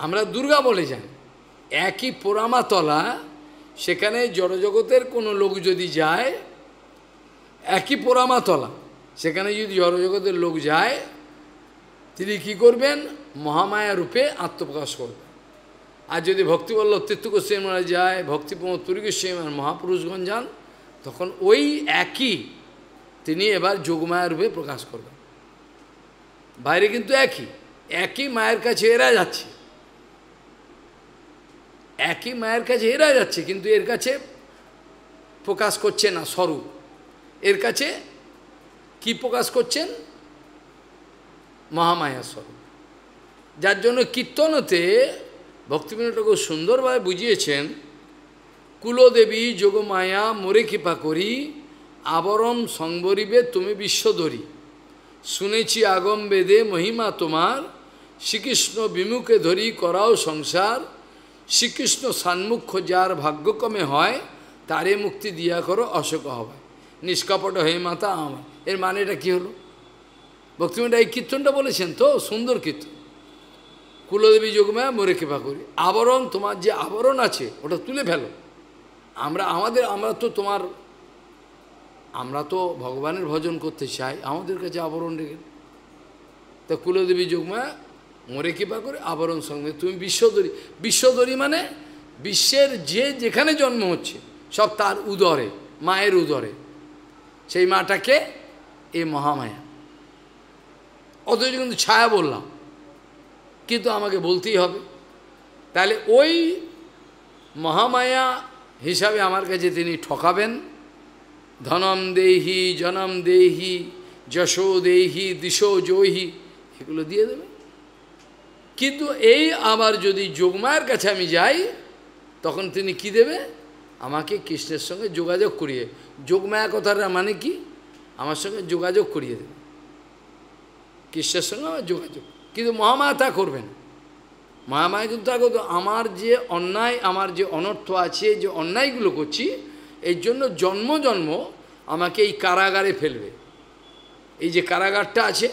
[SPEAKER 1] আমরা দুর্গা বলে যান একই পোড়ামাতলা সেখানে জড়জগতের কোনো লোক যদি যায় একই পোড়ামাতলা সেখানে যদি জড়জগতের লোক যায় তিনি কি করবেন মহামায়া রূপে আত্মপ্রকাশ করবেন আর যদি ভক্তিবল্লভ তীর্থকোস্বামীরা যায় ভক্তিপ্রমোদ তুরিকোস্বামী মহাপুরুষগণ যান তখন ওই একই তিনি এবার যোগমায়া রূপে প্রকাশ করবেন বাইরে কিন্তু একই একই মায়ের কাছে এরা যাচ্ছে একই মায়ের কাছে এরা যাচ্ছে কিন্তু এর কাছে প্রকাশ করছে না স্বরূপ এর কাছে কি প্রকাশ করছেন মহামায়া স্বরূপ যার জন্য কীর্তনতে ভক্তিবিনোদ সুন্দরভাবে বুঝিয়েছেন কুলদেবী যোগমায়া মোরে কৃপা করি আবরণ সংবরিবে তুমি ধরি শুনেছি আগম বেদে মহিমা তোমার শ্রীকৃষ্ণ বিমুখে ধরি করাও সংসার শ্রীকৃষ্ণ সন্মুখ যার ভাগ্যক্রমে হয় তারে মুক্তি দিয়া করো অশোক হবে নিষ্কাপট হয়ে মাতা আমার এর মানে এটা কী হলো ভক্তিমন্ডা এই কীর্তনটা বলেছেন তো সুন্দর কীর্তন কুলদেবী যোগমায়া মরে কৃপা করি আবরণ তোমার যে আবরণ আছে ওটা তুলে ফেলো আমরা আমাদের আমরা তো তোমার আমরা তো ভগবানের ভজন করতে চাই আমাদের কাছে আবরণ রেখে তা কুলদেবী যোগমায়া মোরে কৃপা করে আবরণ সঙ্গে তুমি বিশ্বদরী বিশ্বদরী মানে বিশ্বের যে যেখানে জন্ম হচ্ছে সব তার উদরে মায়ের উদরে সেই মাটাকে এ মহামায়া অথচ কিন্তু ছায়া বললাম কিন্তু আমাকে বলতেই হবে তাহলে ওই মহামায়া হিসাবে আমার কাছে তিনি ঠকাবেন ধনম দেহি জনম দেহি যশো দেহি দিশো জৈহি এগুলো দিয়ে দেবে কিন্তু এই আমার যদি যোগমায়ের কাছে আমি যাই তখন তিনি কি দেবে আমাকে কৃষ্ণের সঙ্গে যোগাযোগ করিয়ে যোগমায়া কথাটা মানে কি আমার সঙ্গে যোগাযোগ করিয়ে দেবে কৃষ্ণের সঙ্গে আমার যোগাযোগ কিন্তু মহামায়া তা করবেন মহামায়া কিন্তু তা করতো আমার যে অন্যায় আমার যে অনর্থ আছে যে অন্যায়গুলো করছি এর জন্য জন্ম জন্ম আমাকে এই কারাগারে ফেলবে এই যে কারাগারটা আছে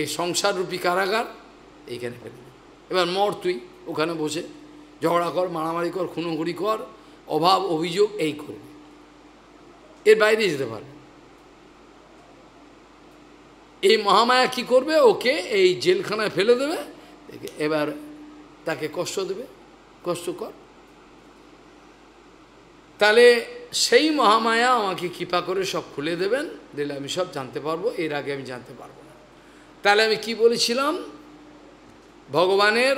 [SPEAKER 1] এই সংসাররূপী কারাগার এইখানে ফেলবে এবার মর তুই ওখানে বসে ঝগড়া কর মারামারি কর খুনোখুনি কর অভাব অভিযোগ এই করবে এর বাইরে যেতে পারবে এই মহামায়া কি করবে ওকে এই জেলখানায় ফেলে দেবে এবার তাকে কষ্ট দেবে কষ্ট কর তাহলে সেই মহামায়া আমাকে কৃপা করে সব খুলে দেবেন দিলে আমি সব জানতে পারবো এর আগে আমি জানতে পারবো না তাহলে আমি কি বলেছিলাম ভগবানের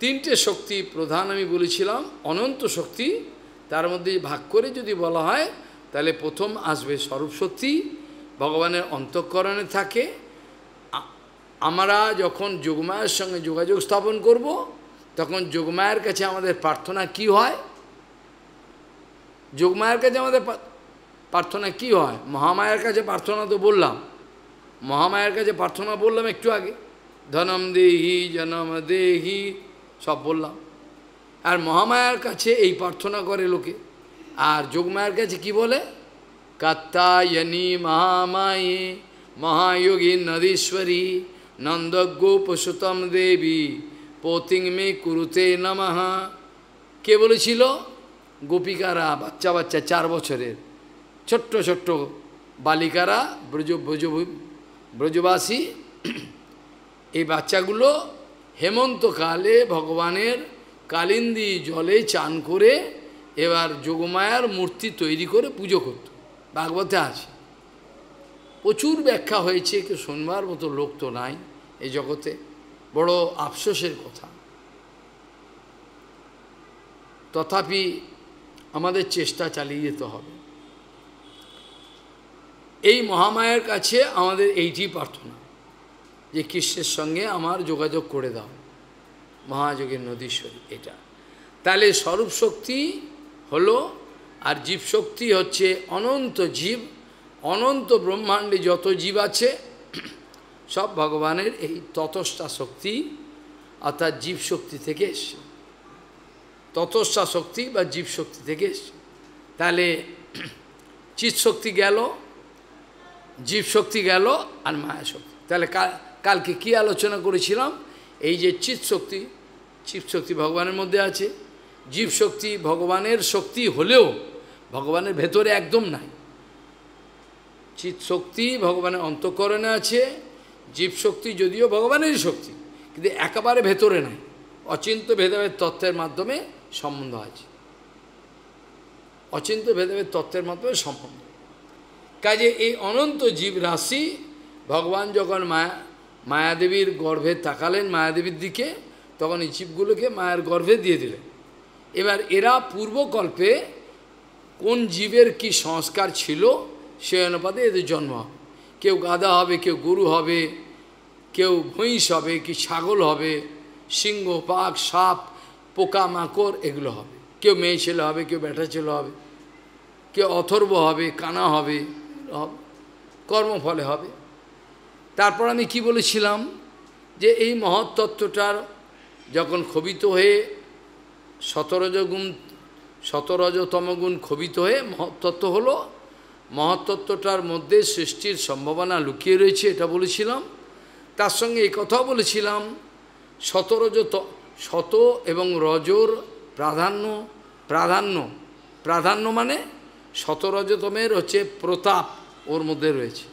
[SPEAKER 1] তিনটে শক্তি প্রধান আমি বলেছিলাম অনন্ত শক্তি তার মধ্যে ভাগ করে যদি বলা হয় তাহলে প্রথম আসবে স্বরূপ শক্তি ভগবানের অন্তঃকরণে থাকে আমরা যখন যোগমায়ের সঙ্গে যোগাযোগ স্থাপন করব তখন যোগমায়ের কাছে আমাদের প্রার্থনা কি হয় যোগমায়ের কাছে আমাদের প্রার্থনা কি হয় মহামায়ের কাছে প্রার্থনা তো বললাম মহামায়ের কাছে প্রার্থনা বললাম একটু আগে ধনম দেহি জনম দেহি সব বললাম আর মহামায়ার কাছে এই প্রার্থনা করে লোকে আর যোগমায়ের কাছে কি বলে কাত্তায়নি মহামায়ে মহাযোগী নদীশ্বরী পশুতম দেবী পতিং মে কুরুতে নমহা কে বলেছিল গোপিকারা বাচ্চা বাচ্চা চার বছরের ছোট্ট ছোট্ট বালিকারা ব্রজ ব্রজ ব্রজবাসী এই বাচ্চাগুলো হেমন্তকালে ভগবানের কালিন্দি জলে চান করে এবার যোগমায়ার মূর্তি তৈরি করে পুজো করত ভাগবতে আছে প্রচুর ব্যাখ্যা হয়েছে কেউ শোনবার মতো লোক তো নাই এই জগতে বড় আফসোসের কথা তথাপি আমাদের চেষ্টা চালিয়ে যেতে হবে এই মহামায়ের কাছে আমাদের এইটি প্রার্থনা যে কৃষ্ণের সঙ্গে আমার যোগাযোগ করে দাও মহাযোগের নদীশ্বরী এটা তাহলে স্বরূপ শক্তি হলো আর জীব শক্তি হচ্ছে অনন্ত জীব অনন্ত ব্রহ্মাণ্ডে যত জীব আছে সব ভগবানের এই ততষ্ঠা শক্তি অর্থাৎ জীব শক্তি থেকে এসছে ততষ্ঠা শক্তি বা জীব শক্তি থেকে এসছে তাহলে চিৎশক্তি গেল জীব শক্তি গেল আর মায়া শক্তি তাহলে কালকে কি আলোচনা করেছিলাম এই যে চিৎ শক্তি চিত শক্তি ভগবানের মধ্যে আছে জীব শক্তি ভগবানের শক্তি হলেও ভগবানের ভেতরে একদম নাই চিৎ শক্তি ভগবানের অন্তঃকরণে আছে জীব শক্তি যদিও ভগবানেরই শক্তি কিন্তু একেবারে ভেতরে নাই অচিন্ত ভেদাভেদ তত্ত্বের মাধ্যমে সম্বন্ধ আছে অচিন্ত ভেদাভেদ তত্ত্বের মাধ্যমে সম্বন্ধ কাজে এই অনন্ত জীব রাশি ভগবান যখন মায়া মায়াদেবীর গর্ভে তাকালেন মায়াদেবীর দিকে তখন এই জীবগুলোকে মায়ের গর্ভে দিয়ে দিলেন এবার এরা পূর্বকল্পে কোন জীবের কি সংস্কার ছিল সে অনুপাতে এদের জন্ম কেউ গাধা হবে কেউ গরু হবে কেউ ভৈঁস হবে কি ছাগল হবে সিংহ পাক সাপ পোকা মাকড় এগুলো হবে কেউ মেয়ে ছেলে হবে কেউ ব্যাটা ছেলে হবে কেউ অথর্ব হবে কানা হবে কর্মফলে হবে তারপর আমি কি বলেছিলাম যে এই মহাতত্ত্বটার যখন ক্ষোভিত হয়ে শতরজগুণ শতরজতমগুণ গুণ ক্ষোভিত হয়ে মহাতত্ত্ব হলো মহাতত্ত্বটার মধ্যে সৃষ্টির সম্ভাবনা লুকিয়ে রয়েছে এটা বলেছিলাম তার সঙ্গে এই কথাও বলেছিলাম শতরজ শত এবং রজর প্রাধান্য প্রাধান্য প্রাধান্য মানে শতরজতমের হচ্ছে প্রতাপ ওর মধ্যে রয়েছে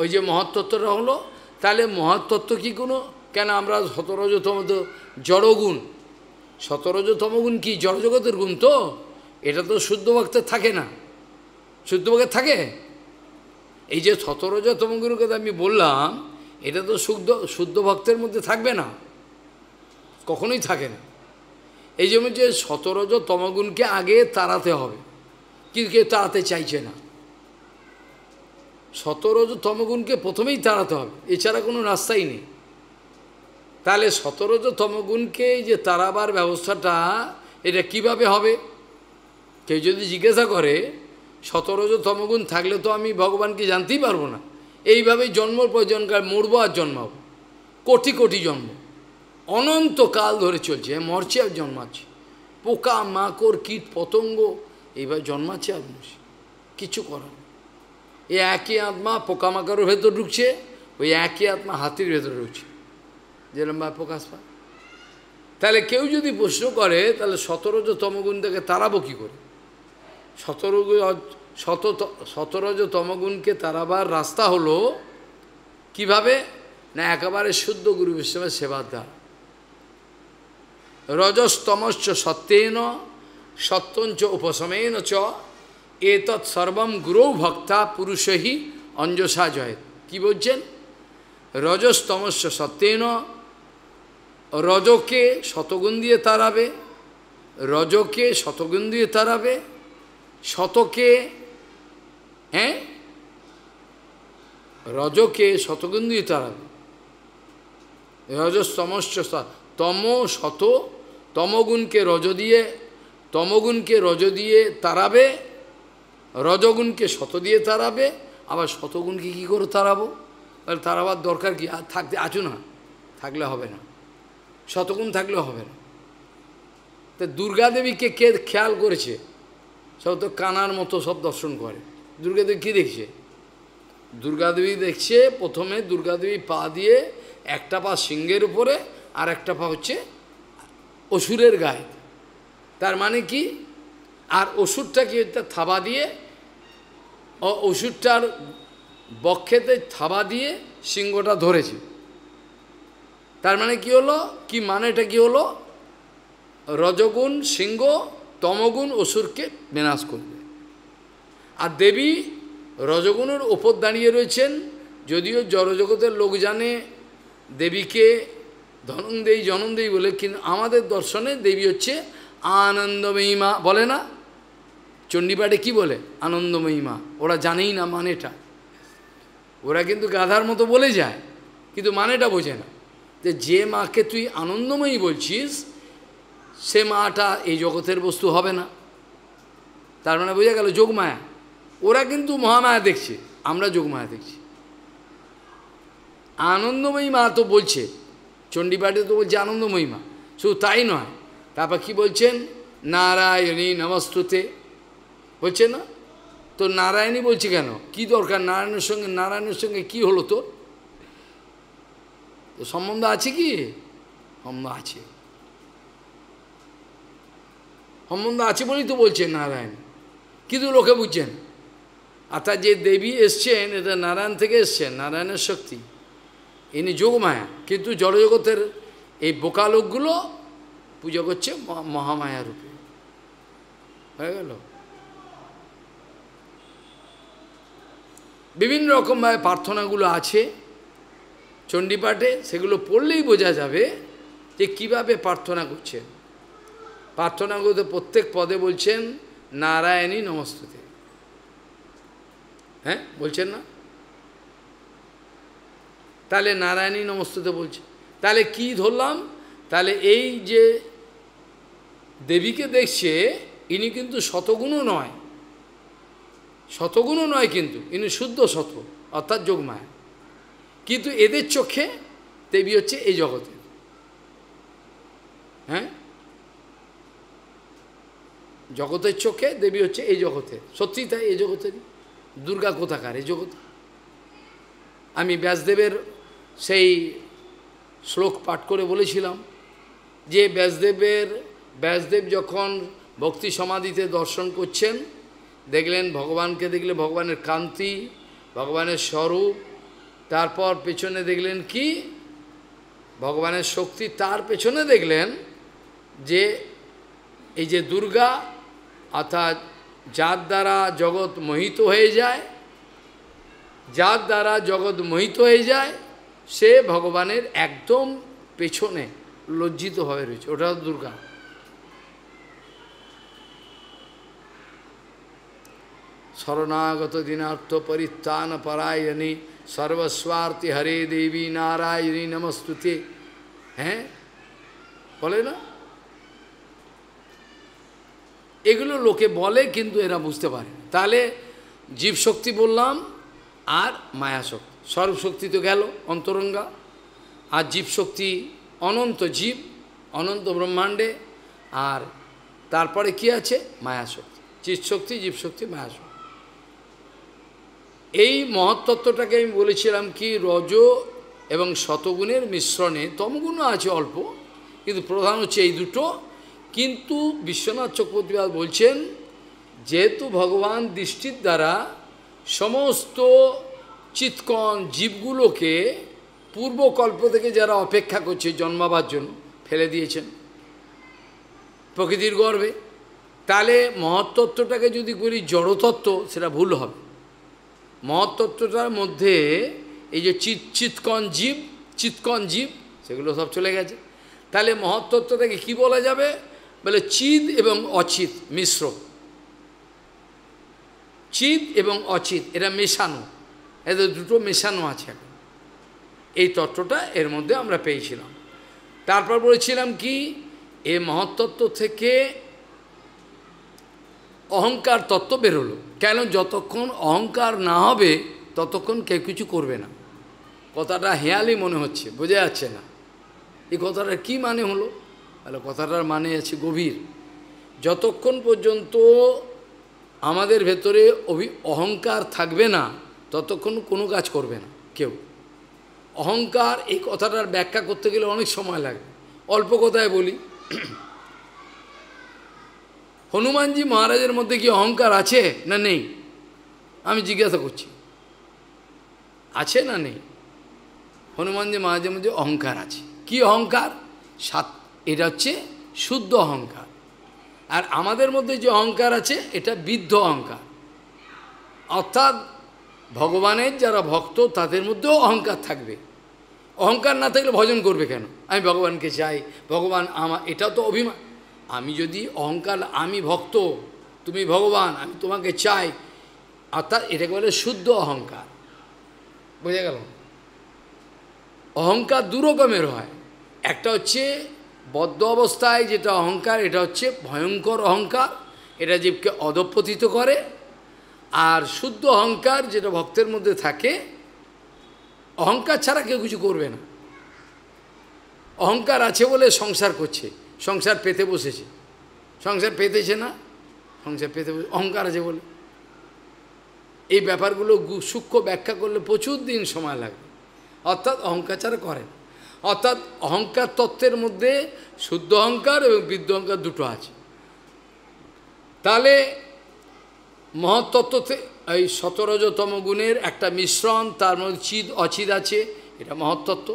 [SPEAKER 1] ওই যে মহাতত্ত্বটা হলো তাহলে মহত্তত্ত্ব কি কোনো কেন আমরা সতরজতম তো জড়গুণ সতরজতম গুণ কি জড়জগতের গুণ তো এটা তো শুদ্ধ ভক্তের থাকে না শুদ্ধ ভক্তের থাকে এই যে সতরজতম গুণের কথা আমি বললাম এটা তো শুদ্ধ শুদ্ধ ভক্তের মধ্যে থাকবে না কখনোই থাকে না এই জন্য যে সতরজ তমগুণকে আগে তাড়াতে হবে কিন্তু কেউ তাড়াতে চাইছে না সতরজ তমগুণকে প্রথমেই তাড়াতে হবে এছাড়া কোনো রাস্তাই নেই তাহলে শতরজ তমগুণকে যে তাড়াবার ব্যবস্থাটা এটা কিভাবে হবে কেউ যদি জিজ্ঞাসা করে শতরজ তমগুণ থাকলে তো আমি ভগবানকে জানতেই পারবো না এইভাবেই জন্ম পর মরবো আর জন্মাবো কোটি কোটি জন্ম অনন্তকাল ধরে চলছে হ্যাঁ, মরছে আর জন্মাচ্ছে পোকা মাকড় কীট পতঙ্গ এইবার জন্মাচ্ছে আর কিছু করার এই একই আত্মা পোকামাকড়ের ভেতর ঢুকছে ওই একই আত্মা হাতির ভেতর ঢুকছে যেরমভাবে প্রকাশ পায় তাহলে কেউ যদি প্রশ্ন করে তাহলে সতেরোজ তমগুণ থেকে তাড়াবো কী করে সতেরো শত সতেরোজ তমগুণকে তারাবার রাস্তা হলো কিভাবে না একেবারে শুদ্ধ গুরু বিষ্ণবের সেবার দ্বার রজস্তমশ্চ সত্যেন সত্যঞ্চ উপশমেন চ এতৎ সর্বম গুরু ভক্তা পুরুষহি অঞ্জসা জয় কি বলছেন রজস্তমস্য সত্যেন রজকে শতগুণ দিয়ে তারাবে রজকে শতগুণ দিয়ে তারাবে শতকে হ্যাঁ রজকে শতগুণ দিয়ে তারাবে রজস্তমস্য তম শত তমগুণকে রজ দিয়ে তমগুণকে রজ দিয়ে তারাবে রজগুণকে শত দিয়ে তাড়াবে আবার শতগুণকে কী করে তাড়াবো তাহলে তাড়াবার দরকার কি আর থাকতে আছো না থাকলে হবে না শতগুণ থাকলে হবে না তো দুর্গাদেবীকে কে খেয়াল করেছে সব তো কানার মতো সব দর্শন করে দুর্গাদেবী কী দেখছে দুর্গাদেবী দেখছে প্রথমে দুর্গাদেবী পা দিয়ে একটা পা সিংহের উপরে আর একটা পা হচ্ছে অসুরের গায়ে তার মানে কি আর কি হচ্ছে থাবা দিয়ে ওষুধটার বক্ষেতে থাবা দিয়ে সিংহটা ধরেছে তার মানে কি হলো কি মানেটা কি হলো রজগুণ সিংহ তমগুণ অসুরকে বিনাশ করবে আর দেবী রজগুণের ওপর দাঁড়িয়ে রয়েছেন যদিও জড়জগতের লোক জানে দেবীকে ধনন্দেয়ী জনন্দেয়ী বলে কিন্তু আমাদের দর্শনে দেবী হচ্ছে আনন্দময়ী মা বলে না চণ্ডীপাঠে কি বলে আনন্দময়ী মা ওরা জানেই না মানেটা ওরা কিন্তু গাধার মতো বলে যায় কিন্তু মানেটা বোঝে না যে যে মাকে তুই আনন্দময়ী বলছিস সে মাটা এই জগতের বস্তু হবে না তার মানে বোঝা গেল যোগমায়া ওরা কিন্তু মহামায়া দেখছে আমরা যোগমায়া দেখছি আনন্দময়ী মা তো বলছে চণ্ডীপাঠে তো বলছে আনন্দময়ী মা শুধু তাই নয় তারপর কি বলছেন নারায়ণী নমস্তুতে হচ্ছে না তো নারায়ণই বলছে কেন কি দরকার নারায়ণের সঙ্গে নারায়ণের সঙ্গে কি হলো তোর তো সম্বন্ধ আছে কি সম্বন্ধ আছে সম্বন্ধ আছে বলেই তো বলছেন নারায়ণ কিন্তু লোকে বুঝছেন আর তার যে দেবী এসছেন এটা নারায়ণ থেকে এসছেন নারায়ণের শক্তি ইনি যোগমায়া কিন্তু জড়জগতের এই বোকা লোকগুলো পুজো করছে মহামায়া রূপে হয়ে গেল বিভিন্ন রকমভাবে প্রার্থনাগুলো আছে চণ্ডীপাঠে সেগুলো পড়লেই বোঝা যাবে যে কিভাবে প্রার্থনা করছেন প্রার্থনাগুলোতে প্রত্যেক পদে বলছেন নারায়ণী নমস্তুতে হ্যাঁ বলছেন না তাহলে নারায়ণী নমস্তুতে বলছে তাহলে কি ধরলাম তাহলে এই যে দেবীকে দেখছে ইনি কিন্তু শতগুণও নয় শতগুণও নয় কিন্তু ইনি শুদ্ধ শত অর্থাৎ যোগমায়া কিন্তু এদের চোখে দেবী হচ্ছে এই জগতে হ্যাঁ জগতের চোখে দেবী হচ্ছে এই জগতে সত্যি তাই এই জগতের দুর্গা কোথাকার এই জগতে আমি ব্যাসদেবের সেই শ্লোক পাঠ করে বলেছিলাম যে ব্যাসদেবের ব্যাসদেব যখন ভক্তি সমাধিতে দর্শন করছেন দেখলেন ভগবানকে দেখলে ভগবানের কান্তি ভগবানের স্বরূপ তারপর পেছনে দেখলেন কি ভগবানের শক্তি তার পেছনে দেখলেন যে এই যে দুর্গা অর্থাৎ যার দ্বারা জগৎ মোহিত হয়ে যায় যার দ্বারা জগৎ মোহিত হয়ে যায় সে ভগবানের একদম পেছনে লজ্জিত হয়ে রয়েছে ওটা দুর্গা শরণাগত দিনার্থ পরিত্রাণ পরায়ণী সর্বস্বার্থী হরে দেবী নারায়ণী নমস্তুতে হ্যাঁ বলে না এগুলো লোকে বলে কিন্তু এরা বুঝতে পারে তাহলে জীবশক্তি বললাম আর মায়াশক্তি সর্বশক্তি তো গেল অন্তরঙ্গা আর জীবশক্তি অনন্ত জীব অনন্ত ব্রহ্মাণ্ডে আর তারপরে কি আছে মায়াশক্তি চিৎশক্তি জীবশক্তি মায়াশক্তি এই মহত্তত্ত্বটাকে আমি বলেছিলাম কি রজ এবং শতগুণের মিশ্রণে তমগুণও আছে অল্প কিন্তু প্রধান হচ্ছে এই দুটো কিন্তু বিশ্বনাথ চক্রবর্তীবাদ বলছেন যেহেতু ভগবান দৃষ্টির দ্বারা সমস্ত চিৎকণ জীবগুলোকে পূর্বকল্প থেকে যারা অপেক্ষা করছে জন্মাবার জন্য ফেলে দিয়েছেন প্রকৃতির গর্বে তাহলে মহত্তত্ত্বটাকে যদি করি জড়তত্ত্ব সেটা ভুল হবে মহাতত্ত্বটার মধ্যে এই যে চিৎ চিৎকণ জীব চিৎকণ জীব সেগুলো সব চলে গেছে তাহলে মহত্তত্ত্ব থেকে কি বলা যাবে বলে চিদ এবং অচিত মিশ্র চিত এবং অচিত এরা মেশানো এদের দুটো মেশানো আছে এই তত্ত্বটা এর মধ্যে আমরা পেয়েছিলাম তারপর বলেছিলাম কি এ মহাতত্ত্ব থেকে অহংকার তত্ত্ব বেরোলো কেন যতক্ষণ অহংকার না হবে ততক্ষণ কেউ কিছু করবে না কথাটা হেয়ালি মনে হচ্ছে বোঝা যাচ্ছে না এই কথাটার কি মানে হলো তাহলে কথাটার মানে আছে গভীর যতক্ষণ পর্যন্ত আমাদের ভেতরে অভি অহংকার থাকবে না ততক্ষণ কোনো কাজ করবে না কেউ অহংকার এই কথাটার ব্যাখ্যা করতে গেলে অনেক সময় লাগে অল্প কথায় বলি হনুমানজি মহারাজের মধ্যে কি অহংকার আছে না নেই আমি জিজ্ঞাসা করছি আছে না নেই হনুমানজি মহারাজের মধ্যে অহংকার আছে কি অহংকার সাত এটা হচ্ছে শুদ্ধ অহংকার আর আমাদের মধ্যে যে অহংকার আছে এটা বৃদ্ধ অহংকার অর্থাৎ ভগবানের যারা ভক্ত তাদের মধ্যেও অহংকার থাকবে অহংকার না থাকলে ভজন করবে কেন আমি ভগবানকে চাই ভগবান আমা এটা তো অভিমান আমি যদি অহংকার আমি ভক্ত তুমি ভগবান আমি তোমাকে চাই অর্থাৎ এটাকে বলে শুদ্ধ অহংকার বোঝা গেল অহংকার দু রকমের হয় একটা হচ্ছে বদ্ধ অবস্থায় যেটা অহংকার এটা হচ্ছে ভয়ঙ্কর অহংকার এটা জীবকে অধপতিত করে আর শুদ্ধ অহংকার যেটা ভক্তের মধ্যে থাকে অহংকার ছাড়া কেউ কিছু করবে না অহংকার আছে বলে সংসার করছে সংসার পেতে বসেছে সংসার পেতেছে না সংসার পেতে বসে অহংকার আছে বলে এই ব্যাপারগুলো সূক্ষ্ম ব্যাখ্যা করলে প্রচুর দিন সময় লাগবে অর্থাৎ অহংকার করেন অর্থাৎ অহংকার তত্ত্বের মধ্যে শুদ্ধ অহংকার এবং বিদ্য অহংকার দুটো আছে তাহলে মহত্তত্ত্বতে এই সতরজতম গুণের একটা মিশ্রণ তার মধ্যে চিদ অচিদ আছে এটা মহত্তত্ত্ব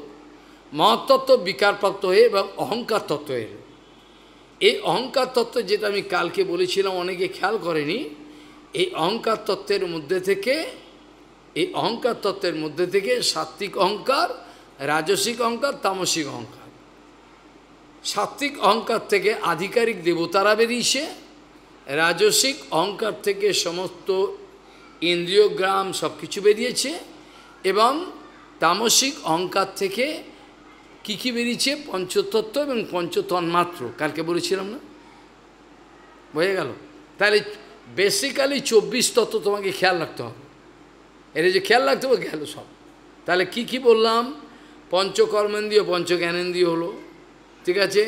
[SPEAKER 1] মহত্তত্ত্ব বিকারপ্রাপ্ত হয়ে এবং অহংকার তত্ত্ব হয়ে এই অহংকার তত্ত্ব যেটা আমি কালকে বলেছিলাম অনেকে খেয়াল করেনি এই অহংকার তত্ত্বের মধ্যে থেকে এই অহংকার তত্ত্বের মধ্যে থেকে সাত্ত্বিক অহংকার রাজসিক অহংকার তামসিক অহংকার সাত্ত্বিক অহংকার থেকে আধিকারিক দেবতারা বেরিয়েছে রাজসিক অহংকার থেকে সমস্ত ইন্দ্রিয়গ্রাম সব কিছু বেরিয়েছে এবং তামসিক অহংকার থেকে কী কী বেরিয়েছে পঞ্চতত্ত্ব এবং পঞ্চতন্মাত্র কালকে বলেছিলাম না বোঝা গেল তাহলে বেসিক্যালি চব্বিশ তত্ত্ব তোমাকে খেয়াল রাখতে হবে এর যে খেয়াল রাখতে হবে গেল সব তাহলে কি কি বললাম পঞ্চকর্মেন্দ্রীয় পঞ্চজ্ঞানেন্দ্রীয় হলো ঠিক আছে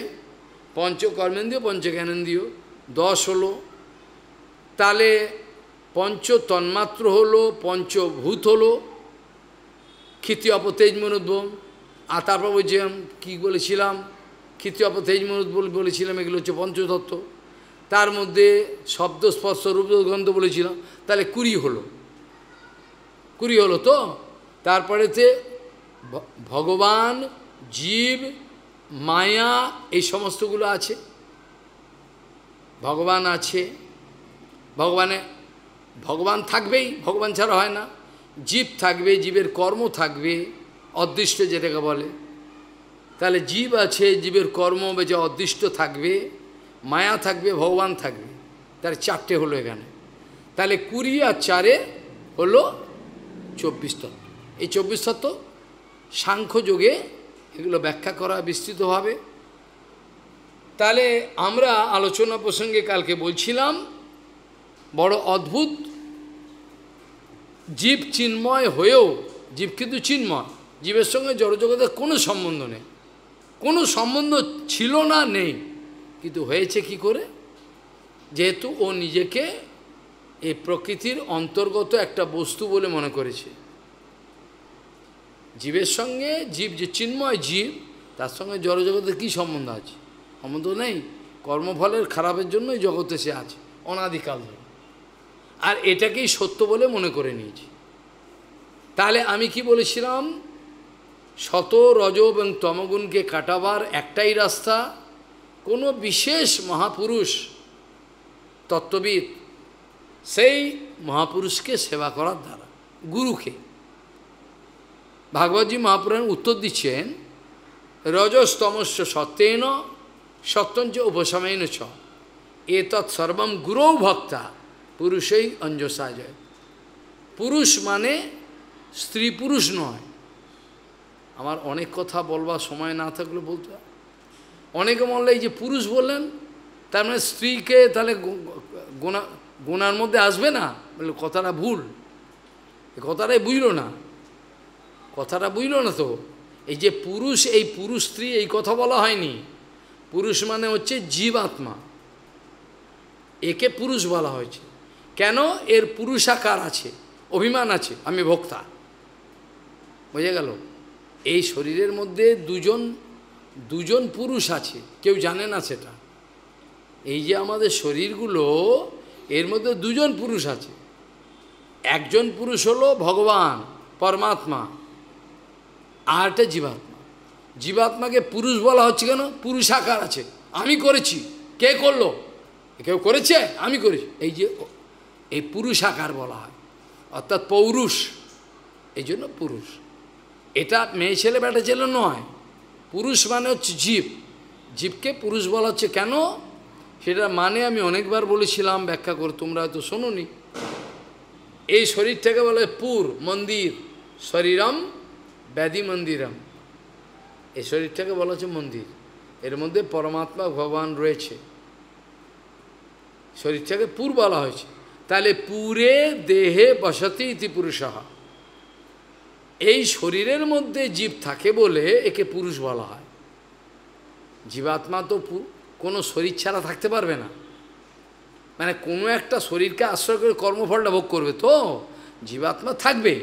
[SPEAKER 1] পঞ্চকর্মেন্দ্রীয় পঞ্চজ্ঞানেন্দ্রীয় দশ হলো তাহলে পঞ্চ তন্মাত্র হলো পঞ্চভূত হলো ক্ষিতি অপতেজ মনোদ্ভম আর তারপর বলছিলাম কী বলেছিলাম ক্ষিত্রিয়প তেজমনুদ বলেছিলাম এগুলো হচ্ছে পঞ্চতত্ত্ব তার মধ্যে শব্দ স্পর্শ রূপগন্ধ বলেছিলাম তাহলে কুড়ি হলো কুড়ি হলো তো তারপরেতে ভগবান জীব মায়া এই সমস্তগুলো আছে ভগবান আছে ভগবানে ভগবান থাকবেই ভগবান ছাড়া হয় না জীব থাকবে জীবের কর্ম থাকবে অদৃষ্ট যেটাকে বলে তাহলে জীব আছে জীবের কর্ম বেজে অদৃষ্ট থাকবে মায়া থাকবে ভগবান থাকবে তার চারটে হলো এখানে তাহলে কুড়ি আর চারে হলো চব্বিশ তত্ত্ব এই চব্বিশ তত্ত্ব সাংখ্যযোগে এগুলো ব্যাখ্যা করা বিস্তৃতভাবে তাহলে আমরা আলোচনা প্রসঙ্গে কালকে বলছিলাম বড় অদ্ভুত জীব চিন্ময় হয়েও জীব কিন্তু চিন্ময় জীবের সঙ্গে জড়জগতের কোনো সম্বন্ধ নেই কোনো সম্বন্ধ ছিল না নেই কিন্তু হয়েছে কি করে যেহেতু ও নিজেকে এই প্রকৃতির অন্তর্গত একটা বস্তু বলে মনে করেছে জীবের সঙ্গে জীব যে চিন্ময় জীব তার সঙ্গে জড়জগতের কি সম্বন্ধ আছে সম্বন্ধ নেই কর্মফলের খারাপের জন্যই জগতে সে আছে অনাদিকাল ধরে আর এটাকেই সত্য বলে মনে করে নিয়েছি তাহলে আমি কি বলেছিলাম শত রজব এবং তমগুণকে কাটাবার একটাই রাস্তা কোনো বিশেষ মহাপুরুষ তত্ত্ববিদ সেই মহাপুরুষকে সেবা করার দ্বারা গুরুকে ভাগবতী মহাপুরাণ উত্তর দিচ্ছেন রজস্তমস্য সত্যেন সত্যঞ্চ উপশমেন ছ তৎ সর্বম গুরৌ ভক্তা পুরুষেই অঞ্জসা যায় পুরুষ মানে স্ত্রী পুরুষ নয় আমার অনেক কথা বলবার সময় না থাকলে বলতে অনেকে বললে এই যে পুরুষ বললেন তার মানে স্ত্রীকে তাহলে গোনা গোনার মধ্যে আসবে না বললে কথাটা ভুল কথাটাই বুঝলো না কথাটা বুঝলো না তো এই যে পুরুষ এই পুরুষ স্ত্রী এই কথা বলা হয়নি পুরুষ মানে হচ্ছে জীবাত্মা একে পুরুষ বলা হয়েছে কেন এর পুরুষাকার আছে অভিমান আছে আমি ভোক্তা বোঝা গেল এই শরীরের মধ্যে দুজন দুজন পুরুষ আছে কেউ জানে না সেটা এই যে আমাদের শরীরগুলো এর মধ্যে দুজন পুরুষ আছে একজন পুরুষ হলো ভগবান পরমাত্মা আর একটা জীবাত্মা জীবাত্মাকে পুরুষ বলা হচ্ছে কেন পুরুষ আকার আছে আমি করেছি কে করলো কেউ করেছে আমি করেছি এই যে এই পুরুষ আকার বলা হয় অর্থাৎ পৌরুষ এই জন্য পুরুষ এটা মেয়ে ছেলে বেটা ছেলে নয় পুরুষ মানে হচ্ছে জীব জীবকে পুরুষ বলা হচ্ছে কেন সেটা মানে আমি অনেকবার বলেছিলাম ব্যাখ্যা করে তোমরা হয়তো শোনোনি এই শরীরটাকে বলে পুর মন্দির শরীরম ব্যাধি মন্দিরম এই শরীরটাকে বলা হচ্ছে মন্দির এর মধ্যে পরমাত্মা ভগবান রয়েছে শরীরটাকে পুর বলা হয়েছে তাহলে পুরে দেহে বসতি ইতি হয় এই শরীরের মধ্যে জীব থাকে বলে একে পুরুষ বলা হয় জীবাত্মা তো কোনো শরীর ছাড়া থাকতে পারবে না মানে কোনো একটা শরীরকে আশ্রয় করে কর্মফলটা ভোগ করবে তো জীবাত্মা থাকবে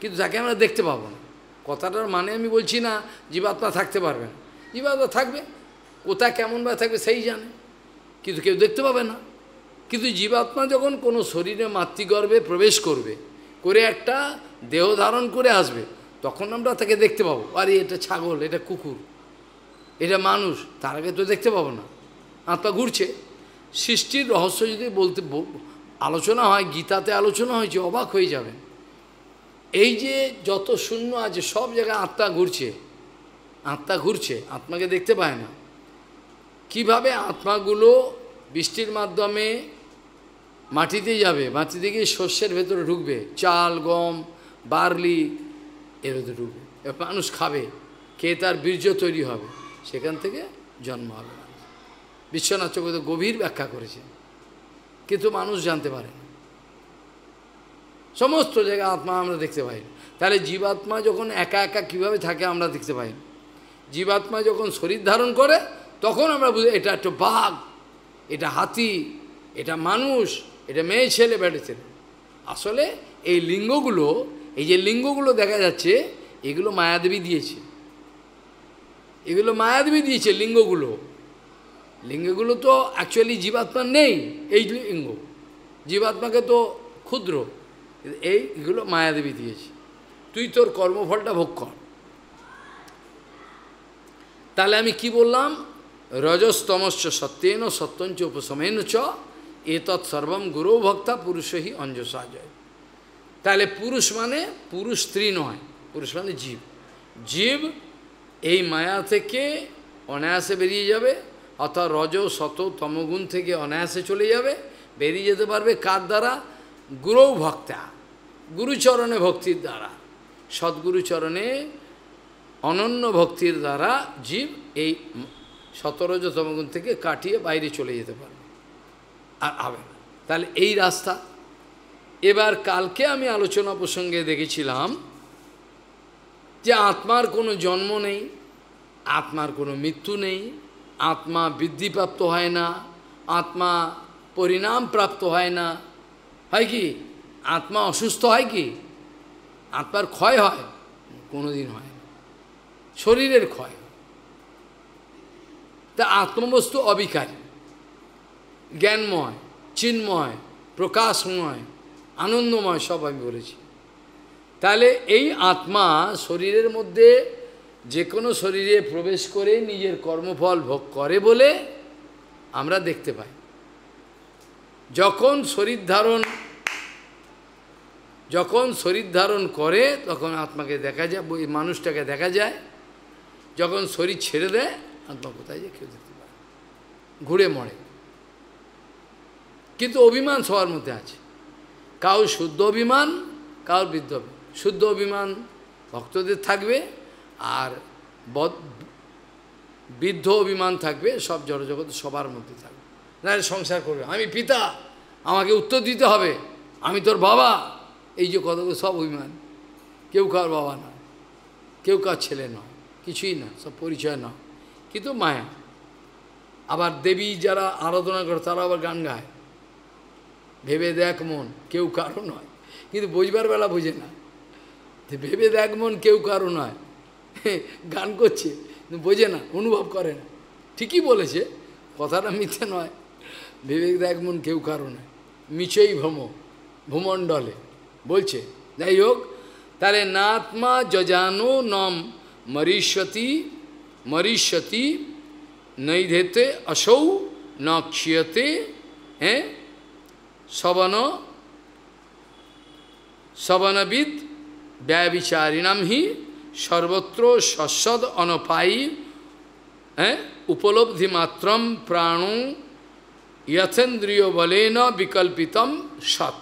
[SPEAKER 1] কিন্তু তাকে আমরা দেখতে পাবো না কথাটার মানে আমি বলছি না জীবাত্মা থাকতে পারবে না জীবাত্মা থাকবে কোথায় কেমনভাবে থাকবে সেই জানে কিন্তু কেউ দেখতে পাবে না কিন্তু জীবাত্মা যখন কোনো শরীরে মাতৃগর্ভে প্রবেশ করবে করে একটা দেহ ধারণ করে আসবে তখন আমরা তাকে দেখতে পাবো আরে এটা ছাগল এটা কুকুর এটা মানুষ তার আগে তো দেখতে পাবো না আত্মা ঘুরছে সৃষ্টির রহস্য যদি বলতে আলোচনা হয় গীতাতে আলোচনা হয়েছে অবাক হয়ে যাবেন এই যে যত শূন্য আছে সব জায়গায় আত্মা ঘুরছে আত্মা ঘুরছে আত্মাকে দেখতে পায় না কিভাবে আত্মাগুলো বৃষ্টির মাধ্যমে মাটিতে যাবে মাটিতে গিয়ে শস্যের ভেতরে ঢুকবে চাল গম বার্লি এর ভেতরে ঢুকবে এবার মানুষ খাবে কে তার বীর্য তৈরি হবে সেখান থেকে জন্ম হবে বিশ্বনাথ চক্রবর্তী গভীর ব্যাখ্যা করেছে কিন্তু মানুষ জানতে পারে না সমস্ত জায়গায় আত্মা আমরা দেখতে পাই তাহলে জীবাত্মা যখন একা একা কিভাবে থাকে আমরা দেখতে পাই জীবাত্মা যখন শরীর ধারণ করে তখন আমরা বুঝি এটা একটা বাঘ এটা হাতি এটা মানুষ এটা মেয়ে ছেলে বেটে ছেলে আসলে এই লিঙ্গগুলো এই যে লিঙ্গগুলো দেখা যাচ্ছে এগুলো মায়াদেবী দিয়েছে এগুলো মায়াদেবী দিয়েছে লিঙ্গগুলো লিঙ্গগুলো তো অ্যাকচুয়ালি জীবাত্মা নেই এই লিঙ্গ জীবাত্মাকে তো ক্ষুদ্র এই এগুলো মায়াদেবী দিয়েছে তুই তোর কর্মফলটা ভোগ কর তাহলে আমি কি বললাম রজস্তমশ্চ সত্যেন সত্যঞ্চ উপশমেন চ এতৎ সর্বম গুরু ভক্তা পুরুষই অঞ্জসা জয় তাহলে পুরুষ মানে পুরুষ স্ত্রী নয় পুরুষ মানে জীব জীব এই মায়া থেকে অনায়াসে বেরিয়ে যাবে অর্থাৎ রজ শত তমগুণ থেকে অনায়াসে চলে যাবে বেরিয়ে যেতে পারবে কার দ্বারা গুরু ভক্তা গুরুচরণে ভক্তির দ্বারা সদ্গুরুচরণে অনন্য ভক্তির দ্বারা জীব এই সতরজ তমগুণ থেকে কাটিয়ে বাইরে চলে যেতে পারবে আর হবে তাহলে এই রাস্তা এবার কালকে আমি আলোচনা প্রসঙ্গে দেখেছিলাম যে আত্মার কোনো জন্ম নেই আত্মার কোনো মৃত্যু নেই আত্মা বৃদ্ধিপ্রাপ্ত হয় না আত্মা পরিণাম প্রাপ্ত হয় না হয় কি আত্মা অসুস্থ হয় কি আত্মার ক্ষয় হয় কোনো দিন হয় শরীরের ক্ষয় তা আত্মবস্তু অবিকারী জ্ঞানময় চিন্ময় প্রকাশময় আনন্দময় সব আমি বলেছি তাহলে এই আত্মা শরীরের মধ্যে যে কোনো শরীরে প্রবেশ করে নিজের কর্মফল ভোগ করে বলে আমরা দেখতে পাই যখন শরীর ধারণ যখন শরীর ধারণ করে তখন আত্মাকে দেখা যায় ওই মানুষটাকে দেখা যায় যখন শরীর ছেড়ে দেয় আত্মা কোথায় যে কেউ দেখতে পায় ঘুরে মরে কিন্তু অভিমান সবার মধ্যে আছে কাউ শুদ্ধ অভিমান কাউ বৃদ্ধ শুদ্ধ অভিমান ভক্তদের থাকবে আর বৃদ্ধ অভিমান থাকবে সব জড়জগৎ সবার মধ্যে থাকবে না সংসার করবে আমি পিতা আমাকে উত্তর দিতে হবে আমি তোর বাবা এই যে কতগুলো সব অভিমান কেউ কার বাবা না কেউ কার ছেলে না কিছুই না সব পরিচয় না কিন্তু মায়া আবার দেবী যারা আরাধনা করে তারা আবার গান গায় ভেবে দেখ মন কেউ কারো নয় কিন্তু বোঝবার বেলা বোঝে না ভেবে দেখ মন কেউ কারো নয় হ্যাঁ, গান করছে বোঝে না অনুভব করে না ঠিকই বলেছে কথাটা মিথ্যে নয় ভেবে দেখ মন কেউ কারো নয় মিছেই ভ্রম ভূমণ্ডলে বলছে যাই হোক তাহলে নাত্মা যজানো নম মরিষ্যতি মরিষ্যতি নৈধেতে অসৌ ন হ্যাঁ সবন সবনবিদ ব্যয়বিচারিণাম হি সর্বত্র সসদ অনপায়ী হ্যাঁ উপলব্ধি মাত্রম প্রাণ ইয়থেন্দ্রিয় বলেন বিকল্পিতম সৎ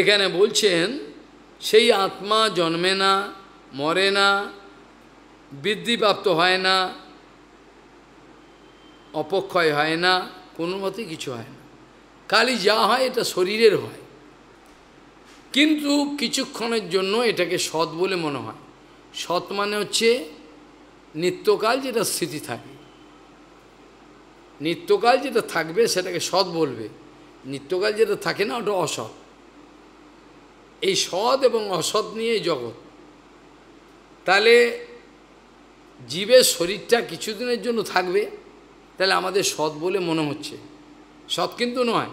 [SPEAKER 1] এখানে বলছেন সেই আত্মা জন্মে না মরে না বৃদ্ধিপ্রাপ্ত হয় না অপক্ষয় হয় না কোনো মতে কিছু হয় না খালি যা হয় এটা শরীরের হয় কিন্তু কিছুক্ষণের জন্য এটাকে সৎ বলে মনে হয় সৎ মানে হচ্ছে নিত্যকাল যেটা স্মৃতি থাকে নিত্যকাল যেটা থাকবে সেটাকে সৎ বলবে নিত্যকাল যেটা থাকে না ওটা অসৎ এই সৎ এবং অসৎ নিয়ে জগৎ তাহলে জীবের শরীরটা কিছুদিনের জন্য থাকবে তাহলে আমাদের সৎ বলে মনে হচ্ছে সৎ কিন্তু নয়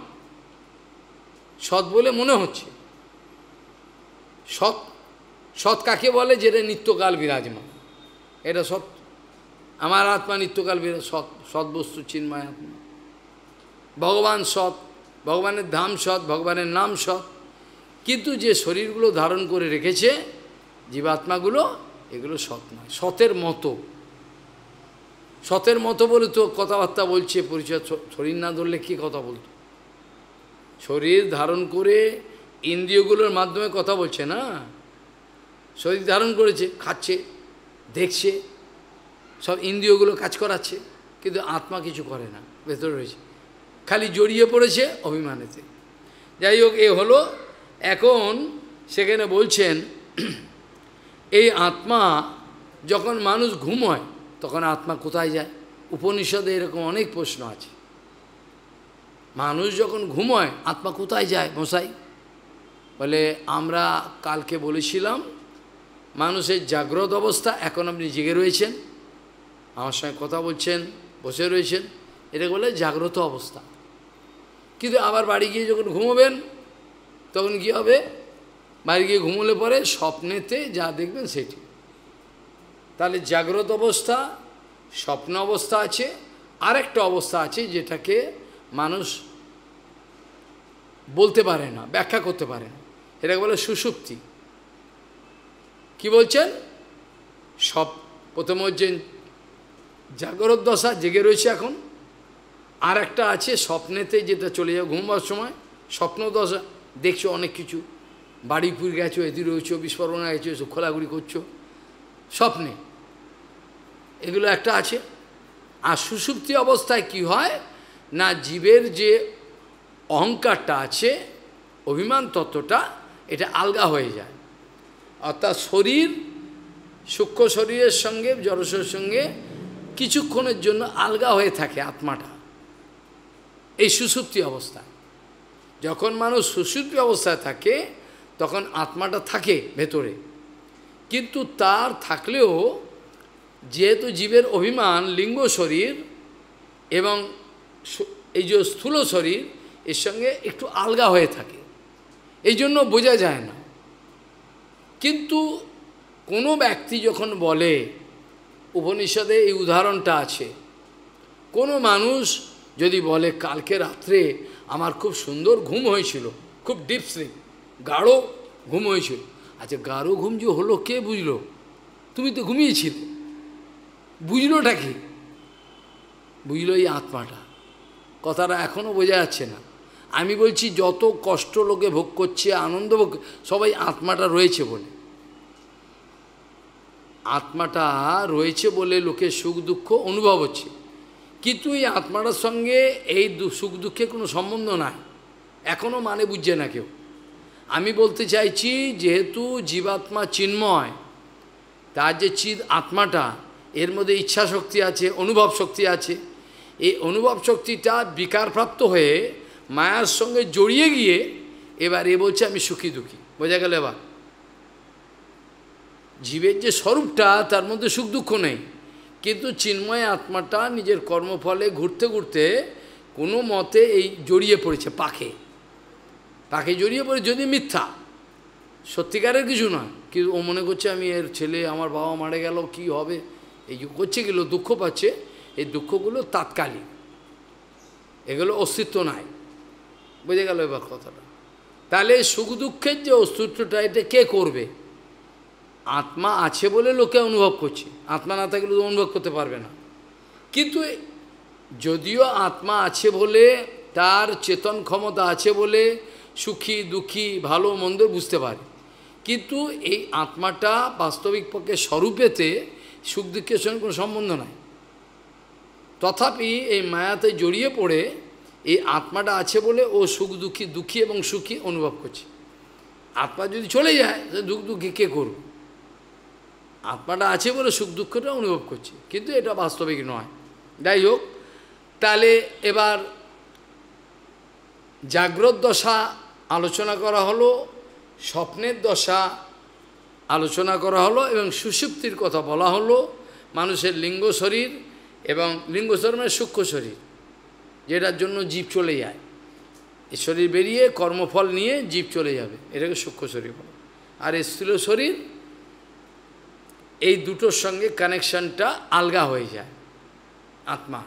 [SPEAKER 1] সৎ বলে মনে হচ্ছে সৎ সৎ কাকে বলে যেটা নিত্যকাল বিরাজমান এটা সৎ আমার আত্মা নিত্যকাল বিরাজ সৎ সৎ বস্তু চিন্ময় আত্মা ভগবান সৎ ভগবানের ধাম সৎ ভগবানের নাম সৎ কিন্তু যে শরীরগুলো ধারণ করে রেখেছে জীবাত্মাগুলো এগুলো সৎ নয় সতের মতো সতের মতো বলে তো কথাবার্তা বলছে পরিচয় শরীর না ধরলে কি কথা বলত শরীর ধারণ করে ইন্দ্রিয়গুলোর মাধ্যমে কথা বলছে না শরীর ধারণ করেছে খাচ্ছে দেখছে সব ইন্দ্রিয়গুলো কাজ করাচ্ছে কিন্তু আত্মা কিছু করে না ভেতরে রয়েছে খালি জড়িয়ে পড়েছে অভিমানেতে যাই হোক এ হলো এখন সেখানে বলছেন এই আত্মা যখন মানুষ হয় তখন আত্মা কোথায় যায় উপনিষদে এরকম অনেক প্রশ্ন আছে মানুষ যখন ঘুমোয় আত্মা কোথায় যায় মশাই বলে আমরা কালকে বলেছিলাম মানুষের জাগ্রত অবস্থা এখন আপনি জেগে রয়েছেন আমার সঙ্গে কথা বলছেন বসে রয়েছেন এটা বলে জাগ্রত অবস্থা কিন্তু আবার বাড়ি গিয়ে যখন ঘুমোবেন তখন কী হবে বাড়ি গিয়ে ঘুমোলে পরে স্বপ্নেতে যা দেখবেন সেটি তাহলে জাগ্রত অবস্থা স্বপ্ন অবস্থা আছে আরেকটা অবস্থা আছে যেটাকে মানুষ বলতে পারে না ব্যাখ্যা করতে পারে না এটাকে বলে সুসুক্তি কি বলছেন সব প্রথম হচ্ছে জাগ্রত দশা জেগে রয়েছে এখন আর একটা আছে স্বপ্নেতে যেটা চলে যাও ঘুমবার সময় স্বপ্ন দশা দেখছো অনেক কিছু বাড়ি পুড়ে গেছো এদি রয়েছো বিস্ফোরণা গেছো খোলাঘুরি করছো স্বপ্নে এগুলো একটা আছে আর সুষুপ্তি অবস্থায় কি হয় না জীবের যে অহংকারটা আছে অভিমান তত্ত্বটা এটা আলগা হয়ে যায় অর্থাৎ শরীর সূক্ষ্ম শরীরের সঙ্গে জড়সের সঙ্গে কিছুক্ষণের জন্য আলগা হয়ে থাকে আত্মাটা এই সুষুপ্তি অবস্থা যখন মানুষ সুসুপ্তি অবস্থায় থাকে তখন আত্মাটা থাকে ভেতরে কিন্তু তার থাকলেও যেহেতু জীবের অভিমান লিঙ্গ শরীর এবং এই যে স্থূল শরীর এর সঙ্গে একটু আলগা হয়ে থাকে এই জন্য বোঝা যায় না কিন্তু কোনো ব্যক্তি যখন বলে উপনিষদে এই উদাহরণটা আছে কোনো মানুষ যদি বলে কালকে রাত্রে আমার খুব সুন্দর ঘুম হয়েছিল খুব ডিপ স্লিপ গাঢ় ঘুম হয়েছিল আচ্ছা গাঢ় ঘুম যে হলো কে বুঝলো তুমি তো ঘুমিয়েছিলে বুঝলোটা কি বুঝলো এই আত্মাটা কথাটা এখনও বোঝা যাচ্ছে না আমি বলছি যত কষ্ট লোকে ভোগ করছে আনন্দ ভোগ সবাই আত্মাটা রয়েছে বলে আত্মাটা রয়েছে বলে লোকে সুখ দুঃখ অনুভব হচ্ছে কিন্তু এই আত্মাটার সঙ্গে এই সুখ দুঃখে কোনো সম্বন্ধ নাই এখনও মানে বুঝছে না কেউ আমি বলতে চাইছি যেহেতু জীবাত্মা চিন্ময় তার যে চিদ আত্মাটা এর মধ্যে ইচ্ছা শক্তি আছে অনুভব শক্তি আছে এই অনুভব শক্তিটা বিকারপ্রাপ্ত হয়ে মায়ার সঙ্গে জড়িয়ে গিয়ে এবার এ বলছে আমি সুখী দুঃখী বোঝা গেল এবার জীবের যে স্বরূপটা তার মধ্যে সুখ দুঃখ নেই কিন্তু চিন্ময় আত্মাটা নিজের কর্মফলে ঘুরতে ঘুরতে কোনো মতে এই জড়িয়ে পড়েছে পাখে পাখে জড়িয়ে পড়ে যদি মিথ্যা সত্যিকারের কিছু নয় কিন্তু ও মনে করছে আমি এর ছেলে আমার বাবা মারা গেল কি হবে এই করছেগুলো দুঃখ পাচ্ছে এই দুঃখগুলো তাৎকালীন এগুলো অস্তিত্ব নাই বুঝে গেল এবার কথাটা তাহলে সুখ দুঃখের যে অস্তিত্বটা এটা কে করবে আত্মা আছে বলে লোকে অনুভব করছে আত্মা না থাকলে তো অনুভব করতে পারবে না কিন্তু যদিও আত্মা আছে বলে তার চেতন ক্ষমতা আছে বলে সুখী দুঃখী ভালো মন্দ বুঝতে পারে কিন্তু এই আত্মাটা বাস্তবিক পক্ষে স্বরূপেতে সুখ দুঃখের সঙ্গে কোনো সম্বন্ধ নাই তথাপি এই মায়াতে জড়িয়ে পড়ে এই আত্মাটা আছে বলে ও সুখ দুঃখী দুঃখী এবং সুখী অনুভব করছে আত্মা যদি চলে যায় সে দুঃখ দুঃখী কে করুক আত্মাটা আছে বলে সুখ দুঃখটা অনুভব করছে কিন্তু এটা বাস্তবিক নয় যাই হোক তাহলে এবার জাগ্রত দশা আলোচনা করা হলো স্বপ্নের দশা আলোচনা করা হলো এবং সুষুপ্তির কথা বলা হলো মানুষের লিঙ্গ শরীর এবং লিঙ্গ শরীর মানে সূক্ষ্ম শরীর যেটার জন্য জীব চলে যায় এই শরীর বেরিয়ে কর্মফল নিয়ে জীব চলে যাবে এটাকে সূক্ষ্ম শরীর বলে আর স্থূল শরীর এই দুটোর সঙ্গে কানেকশনটা আলগা হয়ে যায় আত্মা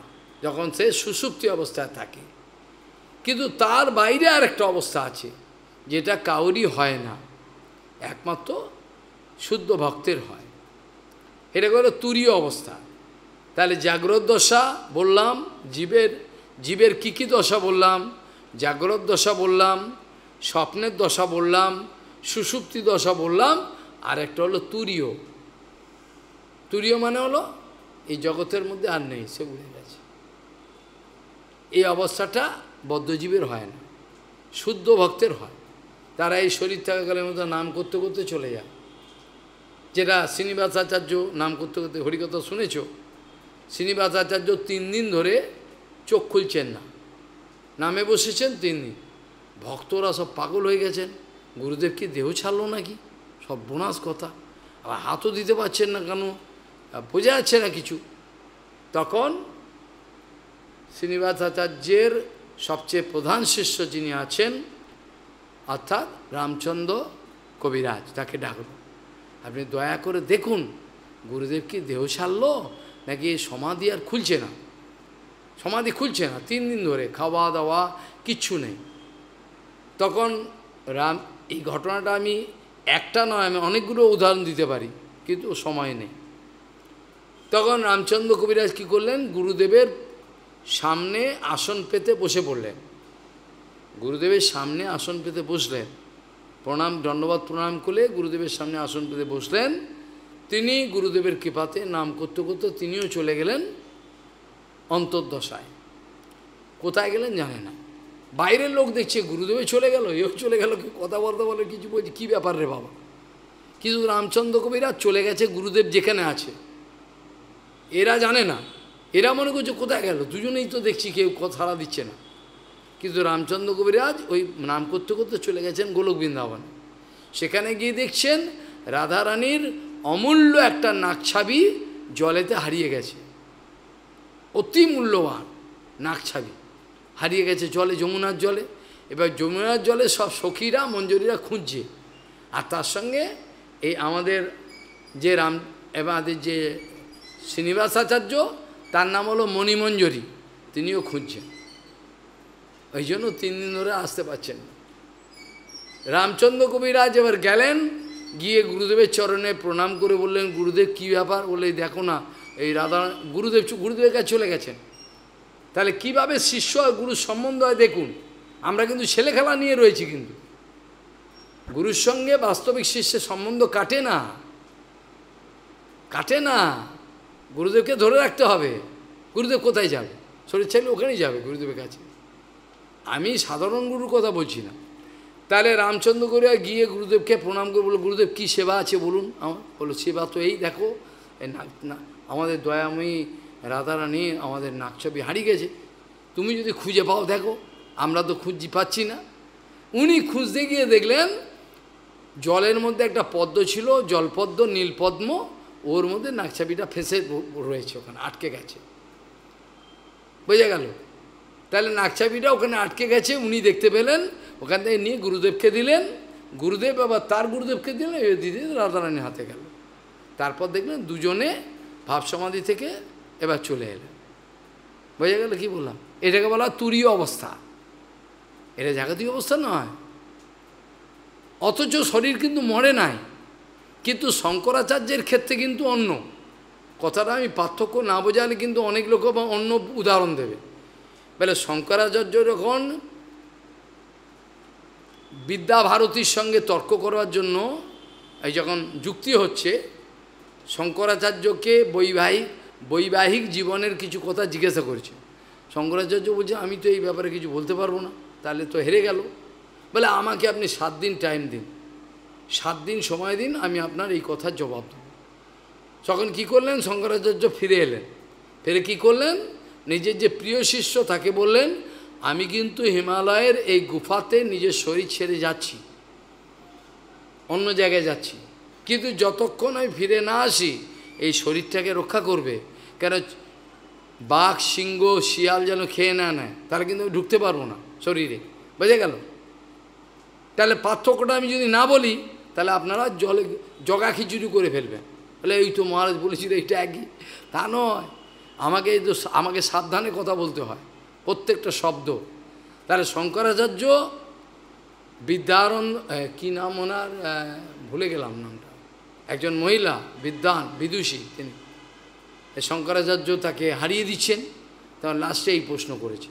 [SPEAKER 1] যখন সে সুসুপ্তি অবস্থায় থাকে কিন্তু তার বাইরে আর একটা অবস্থা আছে যেটা কাউরি হয় না একমাত্র শুদ্ধ ভক্তের হয় এটা হলো তুরীয় অবস্থা তাহলে জাগ্রত দশা বললাম জীবের জীবের কী কী দশা বললাম জাগ্রত দশা বললাম স্বপ্নের দশা বললাম সুষুপ্তি দশা বললাম আর একটা হলো তুরীয় তুরীয় মানে হলো এই জগতের মধ্যে আর নেই সে উড়ে গেছে এই অবস্থাটা বদ্ধজীবের হয় না শুদ্ধ ভক্তের হয় তারা এই শরীর থাকাকালের মতো নাম করতে করতে চলে যায় যেটা আচার্য নাম করতে করতে হরিকথা শুনেছ আচার্য তিন দিন ধরে চোখ খুলছেন না নামে বসেছেন তিন দিন ভক্তরা সব পাগল হয়ে গেছেন গুরুদেব কি দেহ ছাড়লো নাকি সব বোনাস কথা আর হাতও দিতে পারছেন না কেন বোঝা যাচ্ছে না কিছু তখন আচার্যের সবচেয়ে প্রধান শিষ্য যিনি আছেন অর্থাৎ রামচন্দ্র কবিরাজ তাকে ডাকল আপনি দয়া করে দেখুন গুরুদেব কি দেহ সারল নাকি সমাধি আর খুলছে না সমাধি খুলছে না তিন দিন ধরে খাওয়া দাওয়া কিচ্ছু নেই তখন রাম এই ঘটনাটা আমি একটা নয় আমি অনেকগুলো উদাহরণ দিতে পারি কিন্তু সময় নেই তখন রামচন্দ্র কবিরাজ কী করলেন গুরুদেবের সামনে আসন পেতে বসে পড়লেন গুরুদেবের সামনে আসন পেতে বসলেন প্রণাম দণ্ডবাদ প্রণাম করলে গুরুদেবের সামনে আসন পেতে বসলেন তিনি গুরুদেবের কৃপাতে নাম করতে করতে তিনিও চলে গেলেন অন্তর্দশায় কোথায় গেলেন জানে না বাইরের লোক দেখছে গুরুদেবে চলে গেল এও চলে গেল কি কথা বলতে বলে কিছু বলছে কী ব্যাপার রে বাবা কিন্তু রামচন্দ্র কবিরা চলে গেছে গুরুদেব যেখানে আছে এরা জানে না এরা মনে করছে কোথায় গেল দুজনেই তো দেখছি কেউ কথা দিচ্ছে না কিন্তু রামচন্দ্র কবিরাজ ওই নাম করতে করতে চলে গেছেন গোলক বৃন্দাবন সেখানে গিয়ে দেখছেন রাধারানীর অমূল্য একটা নাকছাবি জলেতে হারিয়ে গেছে অতি মূল্যবান নাকছাবি হারিয়ে গেছে জলে যমুনার জলে এবার যমুনার জলে সব সখীরা মঞ্জুরিরা খুঁজছে আর তার সঙ্গে এই আমাদের যে রাম আমাদের যে শ্রীনিবাসাচার্য তার নাম হলো মণিমঞ্জরি তিনিও খুঁজছেন ওই জন্য তিন দিন ধরে আসতে পারছেন রামচন্দ্র কবিরাজ এবার গেলেন গিয়ে গুরুদেবের চরণে প্রণাম করে বললেন গুরুদেব কি ব্যাপার বলে দেখো না এই রাধা গুরুদেব গুরুদেবের কাছে চলে গেছেন তাহলে কিভাবে শিষ্য আর গুরুর সম্বন্ধ হয় দেখুন আমরা কিন্তু ছেলে খেলা নিয়ে রয়েছি কিন্তু গুরুর সঙ্গে বাস্তবিক শিষ্যের সম্বন্ধ কাটে না কাটে না গুরুদেবকে ধরে রাখতে হবে গুরুদেব কোথায় যাবে শরীর ছেলে ওখানেই যাবে গুরুদেবের কাছে আমি সাধারণ গুরুর কথা বলছি না তাহলে রামচন্দ্র গড়িয়া গিয়ে গুরুদেবকে প্রণাম করে বলো গুরুদেব কী সেবা আছে বলুন আমার বলো সেবা তো এই দেখো না আমাদের দয়াময়ী রাধারানী আমাদের নাকছবি হারিয়ে গেছে তুমি যদি খুঁজে পাও দেখো আমরা তো খুঁজি পাচ্ছি না উনি খুঁজতে গিয়ে দেখলেন জলের মধ্যে একটা পদ্ম ছিল জলপদ্ম নীলপদ্ম ওর মধ্যে নাকছাবিটা ফেসে রয়েছে ওখানে আটকে গেছে বোঝা গেল তাহলে নাকছাবিটা ওখানে আটকে গেছে উনি দেখতে পেলেন ওখান থেকে নিয়ে গুরুদেবকে দিলেন গুরুদেব আবার তার গুরুদেবকে দিলেন দিদি রাধারানীর হাতে গেল তারপর দেখলেন দুজনে ভাবসমাধি থেকে এবার চলে এলেন বোঝা গেল কি বললাম এটাকে বলা তুরীয় অবস্থা এটা জাগতিক অবস্থা নয় অথচ শরীর কিন্তু মরে নাই কিন্তু শঙ্করাচার্যের ক্ষেত্রে কিন্তু অন্য কথাটা আমি পার্থক্য না বোঝালে কিন্তু অনেক লোক বা অন্য উদাহরণ দেবে তাহলে শঙ্করাচার্য যখন বিদ্যাভারতীর সঙ্গে তর্ক করার জন্য এই যখন যুক্তি হচ্ছে শঙ্করাচার্যকে বৈবাহিক বৈবাহিক জীবনের কিছু কথা জিজ্ঞাসা করেছে শঙ্করাচার্য বলছে আমি তো এই ব্যাপারে কিছু বলতে পারবো না তাহলে তো হেরে গেল বলে আমাকে আপনি সাত দিন টাইম দিন সাত দিন সময় দিন আমি আপনার এই কথার জবাব দেব তখন কী করলেন শঙ্করাচার্য ফিরে এলেন ফিরে কি করলেন নিজের যে প্রিয় শিষ্য তাকে বললেন আমি কিন্তু হিমালয়ের এই গুফাতে নিজের শরীর ছেড়ে যাচ্ছি অন্য জায়গায় যাচ্ছি কিন্তু যতক্ষণ আমি ফিরে না আসি এই শরীরটাকে রক্ষা করবে কেন বাঘ সিংহ শিয়াল যেন খেয়ে না নেয় তাহলে কিন্তু আমি ঢুকতে পারবো না শরীরে বোঝা গেল তাহলে পার্থক্যটা আমি যদি না বলি তাহলে আপনারা জলে জগা খিচুড়ি করে ফেলবেন বলে এই তো মহারাজ বলেছিল এইটা একই তা নয় আমাকে আমাকে সাবধানে কথা বলতে হয় প্রত্যেকটা শব্দ তাহলে শঙ্করাচার্য বিদ্যারণ কি নাম ওনার ভুলে গেলাম নামটা একজন মহিলা বিদ্যান বিদুষী তিনি শঙ্করাচার্য তাকে হারিয়ে দিচ্ছেন তখন লাস্টে এই প্রশ্ন করেছে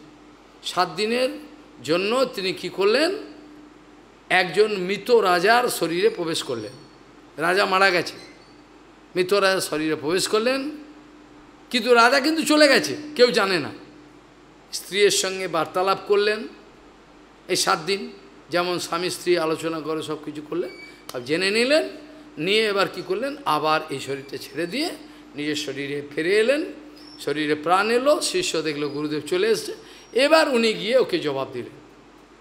[SPEAKER 1] সাত দিনের জন্য তিনি কি করলেন একজন মৃত রাজার শরীরে প্রবেশ করলেন রাজা মারা গেছে মৃত রাজার শরীরে প্রবেশ করলেন কিন্তু রাজা কিন্তু চলে গেছে কেউ জানে না স্ত্রীর সঙ্গে বার্তালাপ করলেন এই সাত দিন যেমন স্বামী স্ত্রী আলোচনা করে সব কিছু করলেন জেনে নিলেন নিয়ে এবার কি করলেন আবার এই শরীরটা ছেড়ে দিয়ে নিজের শরীরে ফিরে এলেন শরীরে প্রাণ এলো শিষ্য দেখলো গুরুদেব চলে এসছে এবার উনি গিয়ে ওকে জবাব দিলেন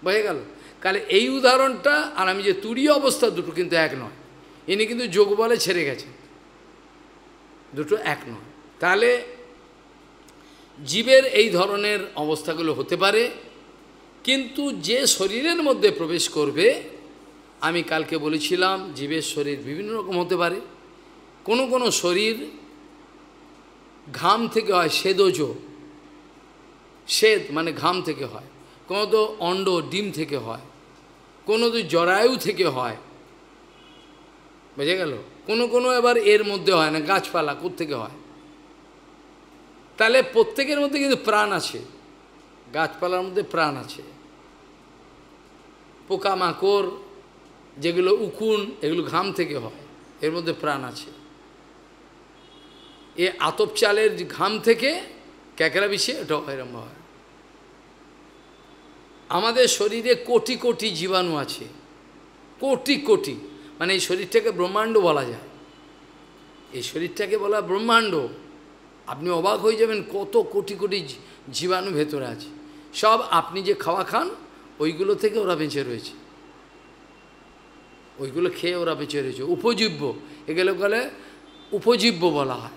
[SPEAKER 1] বুঝে গেল কালে এই উদাহরণটা আর আমি যে তুরীয় অবস্থা দুটো কিন্তু এক নয় ইনি কিন্তু যোগ বলে ছেড়ে গেছেন দুটো এক নয় তাহলে জীবের এই ধরনের অবস্থাগুলো হতে পারে কিন্তু যে শরীরের মধ্যে প্রবেশ করবে আমি কালকে বলেছিলাম জীবের শরীর বিভিন্ন রকম হতে পারে কোনো কোনো শরীর ঘাম থেকে হয় সেদজ শ্বেত মানে ঘাম থেকে হয় কোনো তো অণ্ড ডিম থেকে হয় কোনো তো জরায়ু থেকে হয় বুঝে গেল কোনো কোনো এবার এর মধ্যে হয় না গাছপালা থেকে হয় তাহলে প্রত্যেকের মধ্যে কিন্তু প্রাণ আছে গাছপালার মধ্যে প্রাণ আছে পোকামাকড় যেগুলো উকুন এগুলো ঘাম থেকে হয় এর মধ্যে প্রাণ আছে এ আতপ চালের ঘাম থেকে ক্যাকড়া বিষে এটা এরম হয় আমাদের শরীরে কোটি কোটি জীবাণু আছে কোটি কোটি মানে এই শরীরটাকে ব্রহ্মাণ্ড বলা যায় এই শরীরটাকে বলা ব্রহ্মাণ্ড আপনি অবাক হয়ে যাবেন কত কোটি কোটি জীবাণু ভেতরে আছে সব আপনি যে খাওয়া খান ওইগুলো থেকে ওরা বেঁচে রয়েছে ওইগুলো খেয়ে ওরা বেঁচে রয়েছে উপজীব্য এগুলো বলে উপজীব্য বলা হয়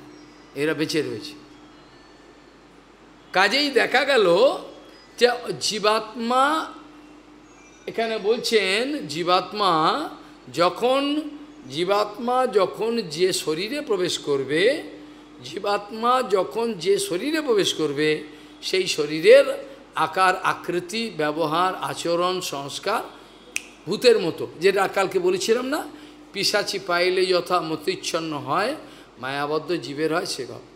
[SPEAKER 1] এরা বেঁচে রয়েছে কাজেই দেখা গেল যে জীবাত্মা এখানে বলছেন জীবাত্মা যখন জীবাত্মা যখন যে শরীরে প্রবেশ করবে জীবাত্মা যখন যে শরীরে প্রবেশ করবে সেই শরীরের আকার আকৃতি ব্যবহার আচরণ সংস্কার ভূতের মতো যেটা কালকে বলেছিলাম না পিসাচি পাইলে যথা মতিচ্ছন্ন হয় মায়াবদ্ধ জীবের হয় সেভাবে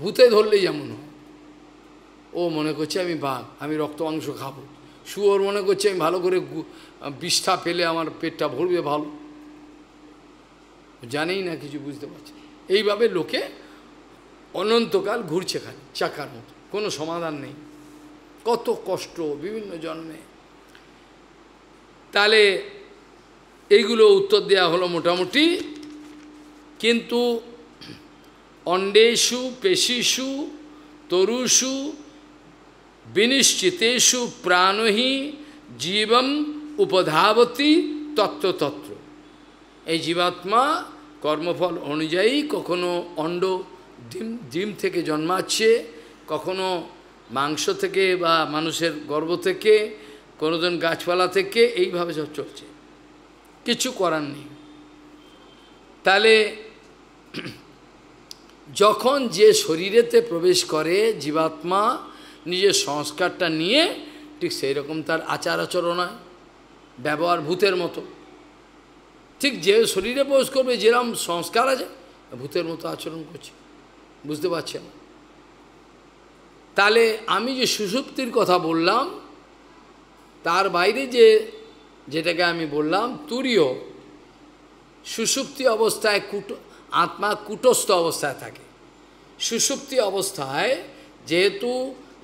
[SPEAKER 1] ভূতে ধরলে যেমন হয় ও মনে করছে আমি বাঘ আমি রক্ত মাংস খাবো শুয়োর মনে করছে আমি ভালো করে বিষ্ঠা পেলে আমার পেটটা ভরবে ভালো জানেই না কিছু বুঝতে পারছি এইভাবে লোকে অনন্তকাল ঘুরছে খালি চাকার মতো কোনো সমাধান নেই কত কষ্ট বিভিন্ন জন্মে তাহলে এইগুলো উত্তর দেয়া হলো মোটামুটি কিন্তু অন্ডেশু পেশিষু তরুষু বিনিশ্চিতেষু প্রাণহি জীবম উপধাবতী তত্ত্বতত্ত্ব এই জীবাত্মা কর্মফল অনুযায়ী কখনো অণ্ড ডিম ডিম থেকে জন্মাচ্ছে কখনো মাংস থেকে বা মানুষের গর্ব থেকে কোনোদিন গাছপালা থেকে এইভাবে সব চলছে কিছু করার নেই তাহলে যখন যে শরীরেতে প্রবেশ করে জীবাত্মা নিজের সংস্কারটা নিয়ে ঠিক সেই রকম তার আচার আচরণ হয় ব্যবহার ভূতের মতো ঠিক যে শরীরে প্রবেশ করবে যেরম সংস্কার আছে ভূতের মতো আচরণ করছে বুঝতে পারছেন তাহলে আমি যে সুসুপ্তির কথা বললাম তার বাইরে যে যেটাকে আমি বললাম তুরীয় সুসুপ্তি অবস্থায় কুট আত্মা কুটস্থ অবস্থায় থাকে সুসুপ্তি অবস্থায় যেহেতু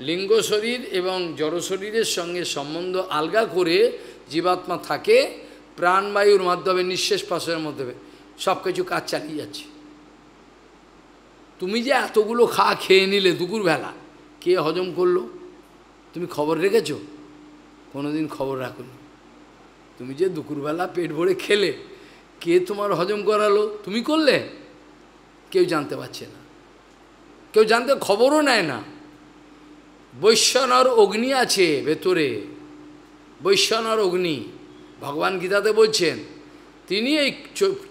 [SPEAKER 1] লিঙ্গ শরীর এবং জড় শরীরের সঙ্গে সম্বন্ধ আলগা করে জীবাত্মা থাকে প্রাণবায়ুর মাধ্যমে নিঃশ্বাস প্রশ্বাসের মাধ্যমে সব কিছু কাজ চালিয়ে যাচ্ছে তুমি যে এতগুলো খা খেয়ে নিলে দুপুরবেলা কে হজম করলো তুমি খবর রেখেছ দিন খবর রাখুন তুমি যে দুপুরবেলা পেট ভরে খেলে কে তোমার হজম করালো তুমি করলে কেউ জানতে পারছে না কেউ জানতে খবরও নেয় না বৈশ্যনর অগ্নি আছে ভেতরে বৈশ্যনর অগ্নি ভগবান গীতাতে বলছেন তিনি এই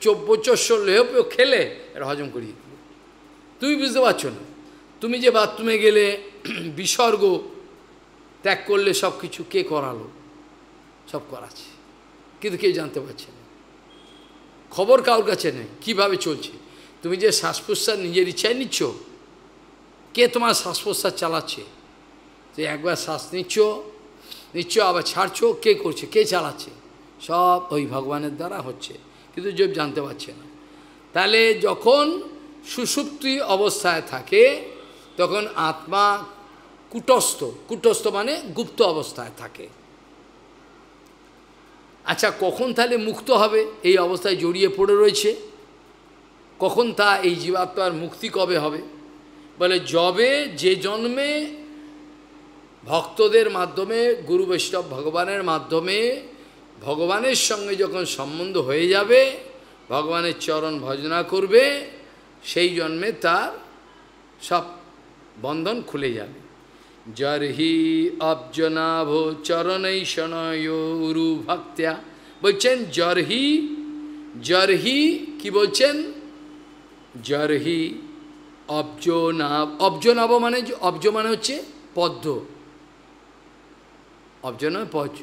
[SPEAKER 1] চব্বচস্য লেহপেও খেলে এটা হজম করিয়ে দিল তুমি বুঝতে পারছো না তুমি যে বাথরুমে গেলে বিসর্গ ত্যাগ করলে সব কিছু কে করালো সব করাচ্ছে কিন্তু কেউ জানতে পারছে না খবর কার কাছে নেই কীভাবে চলছে তুমি যে শ্বাস প্রশ্বাস নিজের ইচ্ছায় নিচ্ছ কে তোমার শ্বাস প্রশ্বাস চালাচ্ছে যে একবার শ্বাস নিচ্ছ নিচ্ছ আবার ছাড়ছো কে করছে কে চালাচ্ছে সব ওই ভগবানের দ্বারা হচ্ছে কিন্তু যোগ জানতে পারছে না তাহলে যখন সুসুপ্তি অবস্থায় থাকে তখন আত্মা কুটস্থ কুটস্থ মানে গুপ্ত অবস্থায় থাকে আচ্ছা কখন তাহলে মুক্ত হবে এই অবস্থায় জড়িয়ে পড়ে রয়েছে কখন তা এই জীবাত্মার মুক্তি কবে হবে বলে যবে যে জন্মে ভক্তদের মাধ্যমে গুরু বৈষ্ণব ভগবানের মাধ্যমে ভগবানের সঙ্গে যখন সম্বন্ধ হয়ে যাবে ভগবানের চরণ ভজনা করবে সেই জন্মে তার সব বন্ধন খুলে যাবে জর্হি অবজনাভ চরণৈ শনয়রু ভক্ত্যা বলছেন জর্হি জরহি কি বলছেন জরহি অবজনাভ অবজনাভ মানে অবজ মানে হচ্ছে পদ্ম অবজনা পদ্ম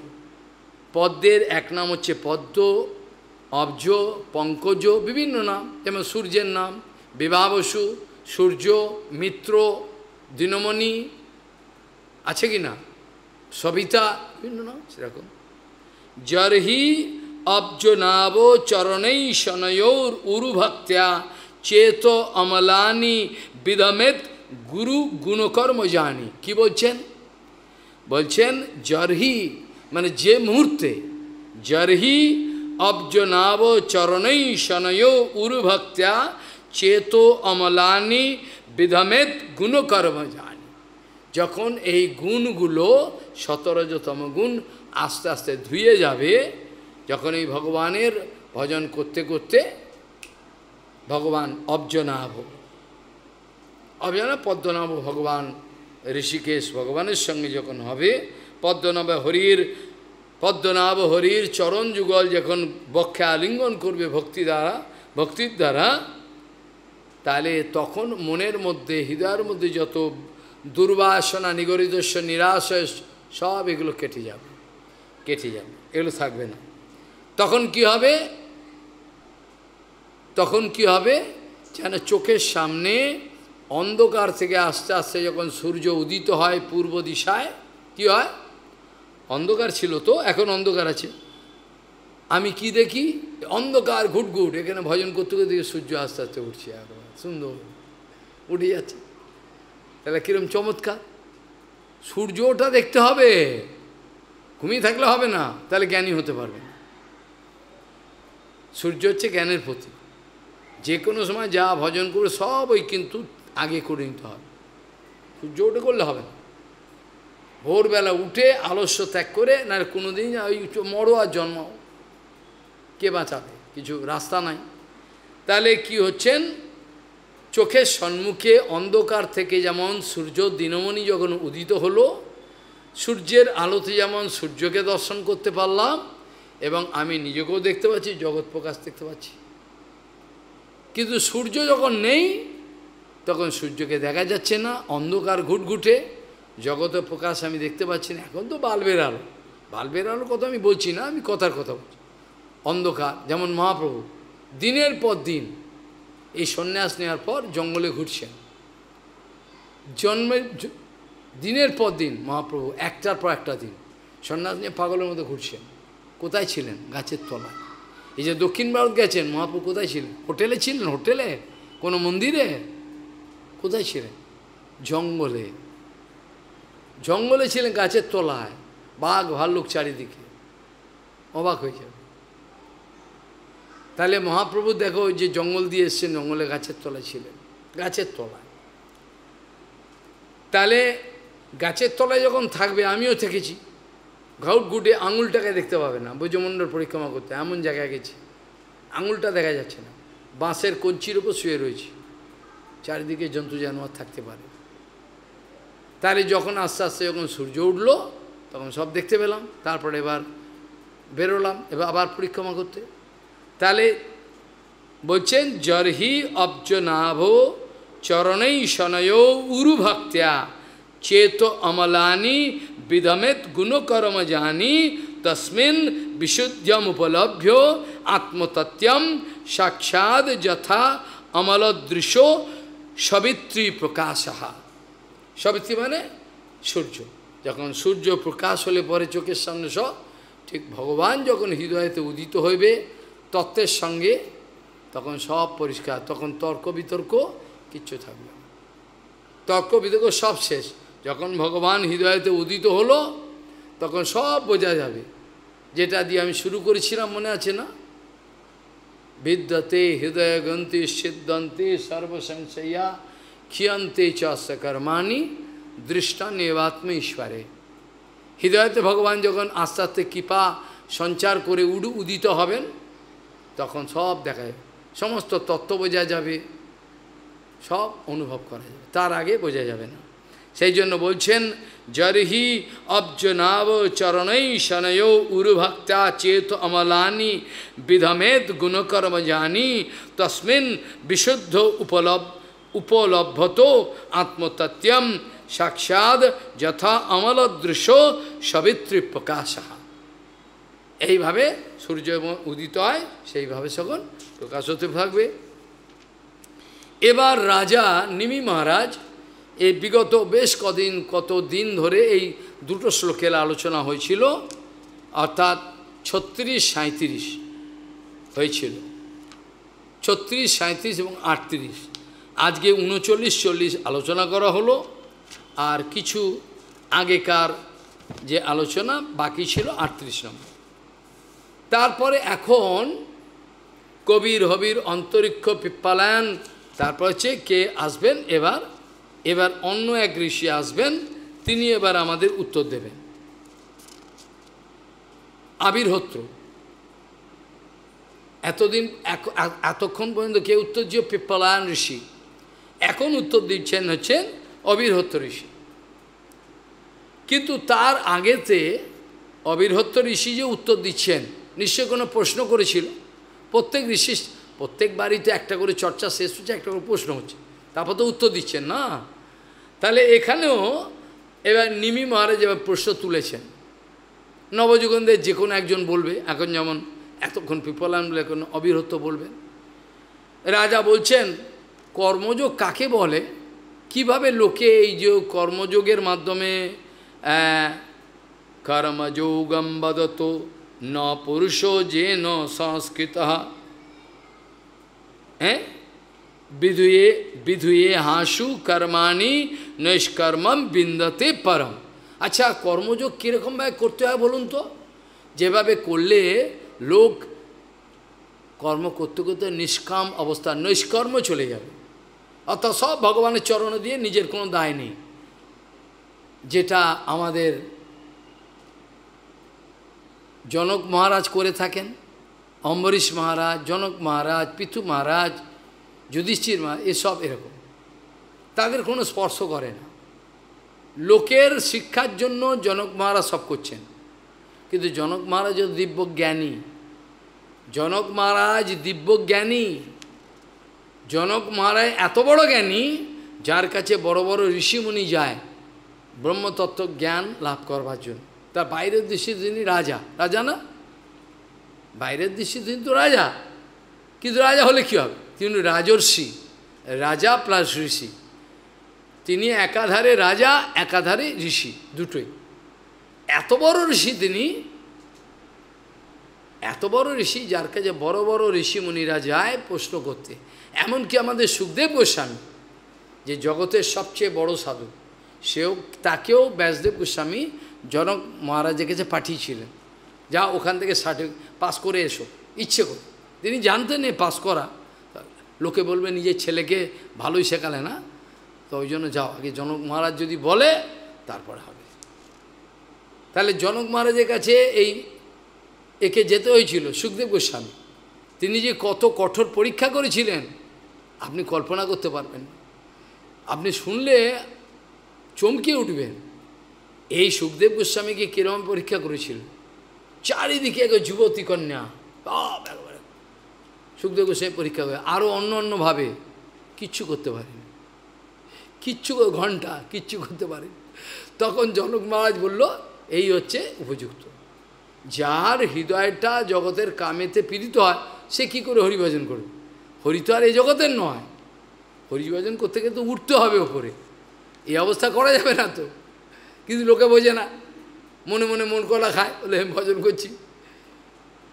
[SPEAKER 1] পদ্মের এক নাম হচ্ছে পদ্ম অব্জ পঙ্কজ বিভিন্ন নাম যেমন সূর্যের নাম বিবাহসু সূর্য মিত্র দিনমণি আছে কি না সবিতা বিভিন্ন নাম সেরকম জরহি অব্জনাব চরণৈ শনয়োর উরুভক্ত্যা চেত অমলানি বিধমেত গুরু গুণকর্ম জানি কি বলছেন বলছেন জরহি মানে যে মুহূর্তে জরহি অবজনাব চরণই শনয় উর্ভক্ত্যা চেতো অমলানি বিধমেত গুণকর্ম জানি যখন এই গুণগুলো সতরজতম গুণ আস্তে আস্তে ধুয়ে যাবে যখন এই ভগবানের ভজন করতে করতে ভগবান অবজনাভ অবজনা পদ্মনাভ ভগবান ঋষিকেশ ভগবানের সঙ্গে যখন হবে পদ্মনাভ হরির পদ্মনাভ হরির চরণ যুগল যখন বক্ষে আলিঙ্গন করবে ভক্তি দ্বারা ভক্তির দ্বারা তাহলে তখন মনের মধ্যে হৃদয়ের মধ্যে যত দুর্বাসনা নিগরিদস্য নিরাশয় সব এগুলো কেটে যাবে কেটে যাবে এগুলো থাকবে না তখন কি হবে তখন কি হবে যেন চোখের সামনে অন্ধকার থেকে আস্তে আস্তে যখন সূর্য উদিত হয় পূর্ব দিশায় কি হয় অন্ধকার ছিল তো এখন অন্ধকার আছে আমি কি দেখি অন্ধকার ঘুটঘুট এখানে ভজন করতে করতে সূর্য আস্তে আস্তে উঠছে একবার সুন্দর উঠে যাচ্ছে তাহলে কিরম চমৎকার সূর্য দেখতে হবে ঘুমিয়ে থাকলে হবে না তাহলে জ্ঞানী হতে পারবে না সূর্য হচ্ছে জ্ঞানের প্রতি যে কোনো সময় যা ভজন করে সব ওই কিন্তু আগে করে নিতে হবে সূর্য ওটা করলে হবে না ভোরবেলা উঠে আলস্য ত্যাগ করে না কোনোদিন ওই মরো আর জন্ম কে বাঁচাবে কিছু রাস্তা নাই তাহলে কি হচ্ছেন চোখের সম্মুখে অন্ধকার থেকে যেমন সূর্য দিনমণি যখন উদিত হলো সূর্যের আলোতে যেমন সূর্যকে দর্শন করতে পারলাম এবং আমি নিজেকেও দেখতে পাচ্ছি জগৎ প্রকাশ দেখতে পাচ্ছি কিন্তু সূর্য যখন নেই তখন সূর্যকে দেখা যাচ্ছে না অন্ধকার ঘুটঘুটে জগতের প্রকাশ আমি দেখতে পাচ্ছি না এখন তো বাল আলো বাল বেরানোর কথা আমি বলছি না আমি কথার কথা বলছি অন্ধকার যেমন মহাপ্রভু দিনের পর দিন এই সন্ন্যাস নেওয়ার পর জঙ্গলে ঘুরছেন জন্মের দিনের পর দিন মহাপ্রভু একটার পর একটা দিন সন্ন্যাস নিয়ে পাগলের মধ্যে ঘুরছেন কোথায় ছিলেন গাছের তলায় এই যে দক্ষিণ ভারত গেছেন মহাপ্রভু কোথায় ছিলেন হোটেলে ছিলেন হোটেলে কোনো মন্দিরে কোথায় ছিলেন জঙ্গলে জঙ্গলে ছিলেন গাছের তলায় বাঘ ভাল্লুক চারিদিকে অবাক হয়ে যাবে তাহলে মহাপ্রভু দেখো যে জঙ্গল দিয়ে এসছেন জঙ্গলে গাছের তলায় ছিলেন গাছের তলায় তাহলে গাছের তলায় যখন থাকবে আমিও থেকেছি ঘাউট গুটে আঙুলটাকে দেখতে পাবে না বৈজমণ্ডল পরিক্রমা করতে এমন জায়গায় গেছি আঙুলটা দেখা যাচ্ছে না বাঁশের কঞ্চির উপর শুয়ে রয়েছি চারিদিকে জন্তু জানোয়ার থাকতে পারে তাহলে যখন আস্তে আস্তে যখন সূর্য উঠল তখন সব দেখতে পেলাম তারপরে এবার বেরোলাম এবার আবার পরিক্রমা করতে তাহলে বলছেন জরহি অব্জ নাভ চরণেই শনয় উরু ভক্ত্যা চেত অমলানি বিদমেত গুণকর্ম জানি তসমিন বিশুদ্ধম উপলভ্য আত্মতত্যম সাক্ষাৎ যথা অমলদৃশ সবিত্রী প্রকাশহা সবিত্রী মানে সূর্য যখন সূর্য প্রকাশ হলে পরে চোখের সামনে সব ঠিক ভগবান যখন হৃদয়তে উদিত হইবে তত্ত্বের সঙ্গে তখন সব পরিষ্কার তখন তর্ক বিতর্ক কিচ্ছু থাকবে তর্ক বিতর্ক সব শেষ যখন ভগবান হৃদয়তে উদিত হলো তখন সব বোঝা যাবে যেটা দিয়ে আমি শুরু করেছিলাম মনে আছে না বিদ্যতে হৃদয় সিদ্ধান্তি সিদ্ধন্তে সর্বসংশয়া ক্ষিয়ন্তে চর্মাণি কর্মাণি দৃষ্টা নেবাত্ম ঈশ্বরে হৃদয়তে ভগবান যখন আস্তে আস্তে কৃপা সঞ্চার করে উডু উদিত হবেন তখন সব দেখা যাবে সমস্ত তত্ত্ব বোঝা যাবে সব অনুভব করা যাবে তার আগে বোঝা যাবে না সেই জন্য বলছেন জরহি অবজনাব চরণৈ শনয় উরুভক্তা চেত অমলানি বিধমেদ গুণকর্ম জানি তসমিন বিশুদ্ধ উপলব্ধ উপলভ্যত আত্মতত্ত্বম সাক্ষাৎ যথা অমলদৃশ্য সবিত্রী প্রকাশ এইভাবে সূর্য উদিত হয় সেইভাবে সকল প্রকাশ হতে থাকবে এবার রাজা নিমি মহারাজ এই বিগত বেশ কদিন কত দিন ধরে এই দুটো শ্লোকের আলোচনা হয়েছিল অর্থাৎ ছত্রিশ সাঁত্রিশ হয়েছিল ছত্রিশ সাঁত্রিশ এবং আটত্রিশ আজকে উনচল্লিশ চল্লিশ আলোচনা করা হলো আর কিছু আগেকার যে আলোচনা বাকি ছিল আটত্রিশ নম্বর তারপরে এখন কবির হবির অন্তরিক্ষ পিপ্পালায়ন তারপর হচ্ছে কে আসবেন এবার এবার অন্য এক ঋষি আসবেন তিনি এবার আমাদের উত্তর দেবেন আবির্হত্র এতদিন এতক্ষণ পর্যন্ত কে উত্তর যে পিপ্পালায়ন ঋষি এখন উত্তর দিচ্ছেন হচ্ছেন অবিরহত্ত ঋষি কিন্তু তার আগেতে অবিরহত্ত ঋষি যে উত্তর দিচ্ছেন নিশ্চয় কোনো প্রশ্ন করেছিল প্রত্যেক ঋষি প্রত্যেক বাড়িতে একটা করে চর্চা শেষ হচ্ছে একটা করে প্রশ্ন হচ্ছে তারপর তো উত্তর দিচ্ছেন না তাহলে এখানেও এবার নিমি মহারাজ এবার প্রশ্ন তুলেছেন নবযুগন্ধের যে কোনো একজন বলবে এখন যেমন এতক্ষণ পিপলান বলে এখন অবিরত বলবেন রাজা বলছেন কর্মযোগ কাকে বলে কিভাবে লোকে এই যে কর্মযোগের মাধ্যমে কর্মযোগম বদত ন পুরুষ যে ন সংস্কৃত হ্যাঁ বিধুয়ে বিধুয়ে হাসু কর্মাণি নৈষ্কর্মম বিন্দতে পরম আচ্ছা কর্মযোগ কীরকমভাবে করতে হয় বলুন তো যেভাবে করলে লোক কর্ম করতে করতে নিষ্কাম অবস্থা নৈষ্কর্ম চলে যাবে অর্থাৎ সব ভগবানের চরণে দিয়ে নিজের কোনো দায় নেই যেটা আমাদের জনক মহারাজ করে থাকেন অম্বরীশ মহারাজ জনক মহারাজ পিতু মহারাজ যুধিষ্ঠির মহারাজ এসব এরকম তাদের কোনো স্পর্শ করে না লোকের শিক্ষার জন্য জনক মহারাজ সব করছেন কিন্তু জনক মহারাজ দিব্য জ্ঞানী জনক মহারাজ দিব্য জ্ঞানী জনক মহারাজ এত বড় জ্ঞানী যার কাছে বড় বড় ঋষিমুনি যায় ব্রহ্মতত্ত্ব জ্ঞান লাভ করবার জন্য তার বাইরের দৃষ্টি তিনি রাজা রাজা না বাইরের দৃষ্টি তিনি তো রাজা কিন্তু রাজা হলে কী হবে তিনি রাজর্ষি রাজা প্লাস ঋষি তিনি একাধারে রাজা একাধারে ঋষি দুটোই এত বড় ঋষি তিনি এত বড় ঋষি যার কাছে বড় বড় ঋষিমুনিরা যায় প্রশ্ন করতে এমনকি আমাদের সুখদেব গোস্বামী যে জগতের সবচেয়ে বড় সাধু সেও তাকেও ব্যাসদেব গোস্বামী জনক মহারাজের কাছে পাঠিয়েছিলেন যা ওখান থেকে সার্টিফিকেট পাস করে এসো ইচ্ছে করো তিনি জানতেন পাস করা লোকে বলবে নিজের ছেলেকে ভালোই শেখালে না তো ওই জন্য যাও আগে জনক মহারাজ যদি বলে তারপর হবে তাহলে জনক মহারাজের কাছে এই একে যেতে হয়েছিল সুখদেব গোস্বামী তিনি যে কত কঠোর পরীক্ষা করেছিলেন আপনি কল্পনা করতে পারবেন আপনি শুনলে চমকে উঠবেন এই সুখদেব গোস্বামীকে কীরকম পরীক্ষা করেছিল চারিদিকে এক যুবতী কন্যা সুখদেব গোস্বামী পরীক্ষা করে আরও অন্য অন্যভাবে কিচ্ছু করতে পারেনি কিচ্ছু ঘন্টা কিচ্ছু করতে পারেনি তখন জনক মহারাজ বলল এই হচ্ছে উপযুক্ত যার হৃদয়টা জগতের কামেতে পীড়িত হয় সে কী করে হরিভজন করবে হরি তো আর এই জগতের নয় হরিভাজন করতে গেলে তো উঠতে হবে ওপরে এই অবস্থা করা যাবে না তো কিন্তু লোকে বোঝে না মনে মনে মন কলা খায় বলে ভজন করছি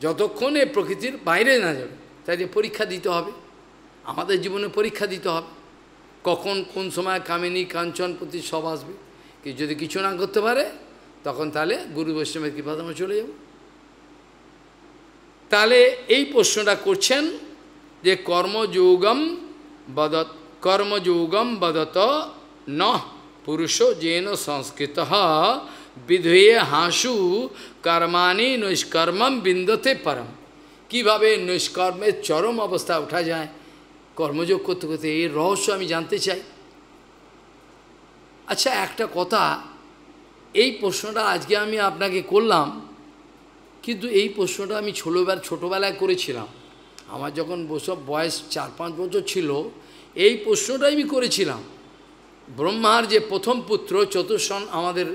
[SPEAKER 1] যতক্ষণ এ প্রকৃতির বাইরে না যাবে তাই পরীক্ষা দিতে হবে আমাদের জীবনে পরীক্ষা দিতে হবে কখন কোন সময় কামিনী কাঞ্চন প্রতি সব আসবে কি যদি কিছু না করতে পারে তখন তাহলে গুরু বৈষ্ণবের কৃপাধামে চলে যাব তাহলে এই প্রশ্নটা করছেন যে কর্মযোগম বদত কর্মযোগম বদত ন পুরুষ যেন সংস্কৃত বিধেয় হাসু কর্মানি নৈষ্কর্মম বিন্দতে পরম কিভাবে নৈষ্কর্মের চরম অবস্থা উঠা যায় কর্মযোগ করতে করতে এই রহস্য আমি জানতে চাই আচ্ছা একটা কথা এই প্রশ্নটা আজকে আমি আপনাকে করলাম কিন্তু এই প্রশ্নটা আমি ছোটোবেলা ছোটোবেলায় করেছিলাম আমার যখন বসব বয়স চার পাঁচ বছর ছিল এই প্রশ্নটাই আমি করেছিলাম ব্রহ্মার যে প্রথম পুত্র চতুর্শন আমাদের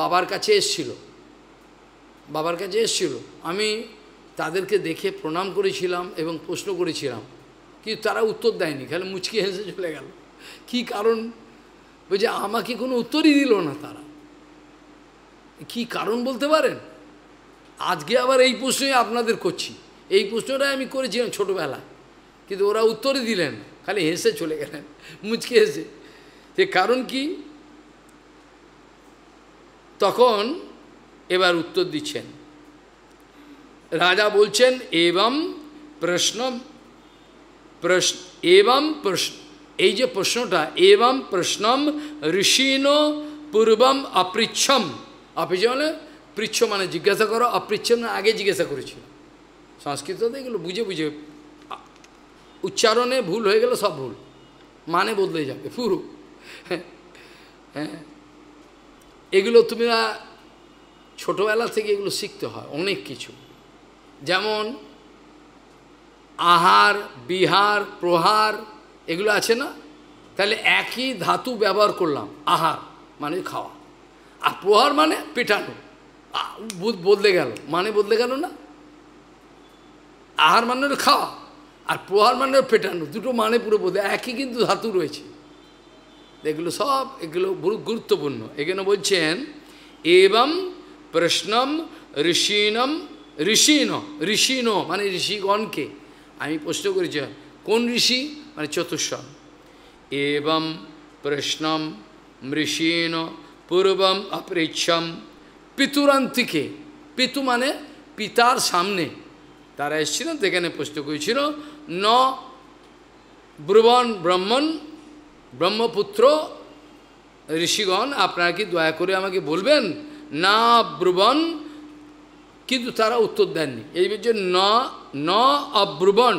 [SPEAKER 1] বাবার কাছে এসছিল বাবার কাছে এসছিল আমি তাদেরকে দেখে প্রণাম করেছিলাম এবং প্রশ্ন করেছিলাম কিন্তু তারা উত্তর দেয়নি খালি মুচকি হেসে চলে গেল কি কারণ বলছে আমাকে কোনো উত্তরই দিল না তারা কি কারণ বলতে পারেন আজকে আবার এই প্রশ্নই আপনাদের করছি এই প্রশ্নটাই আমি করেছিলাম ছোটোবেলা কিন্তু ওরা উত্তরে দিলেন খালি হেসে চলে গেলেন মুচকে হেসে সে কারণ কি তখন এবার উত্তর দিচ্ছেন রাজা বলছেন এবং প্রশ্ন প্রশ্ন এবং প্রশ্ন এই যে প্রশ্নটা এবং প্রশ্নম ঋষিন পূর্বম অপৃচ্ছম অপৃচ্ছ মানে পৃচ্ছ মানে জিজ্ঞাসা করো অপৃচ্ছম মানে আগে জিজ্ঞাসা করেছিল সংস্কৃততে এগুলো বুঝে বুঝে উচ্চারণে ভুল হয়ে গেলে সব ভুল মানে বদলে যাবে পুরো হ্যাঁ, হ্যাঁ। এগুলো তোমরা ছোটোবেলা থেকে এগুলো শিখতে হয় অনেক কিছু যেমন আহার বিহার প্রহার এগুলো আছে না তাহলে একই ধাতু ব্যবহার করলাম আহার মানে খাওয়া আর প্রহার মানে পেটানো বদলে গেল মানে বদলে গেল না আহার মানে হলো খাওয়া আর প্রহার মানে পেটানো দুটো মানে পুরো বোধ একই কিন্তু ধাতু রয়েছে এগুলো সব এগুলো গুরুত্বপূর্ণ এখানে বলছেন এবং প্রশ্নম ঋষিনম ঋষিন ঋষিন মানে ঋষিগণকে আমি প্রশ্ন করেছি কোন ঋষি মানে চতুষ্বর এবং প্রশ্নম মৃষীণ পূর্বম অপৃচ্ছম পিতুরান্তিকে পিতু মানে পিতার সামনে তারা এসেছিলেন সেখানে প্রশ্ন করেছিল ন ব্রুবন ব্রাহ্মণ ব্রহ্মপুত্র ঋষিগণ আপনারা কি দয়া করে আমাকে বলবেন না ব্রুবন কিন্তু তারা উত্তর দেননি এই যে ন ন অব্রুবন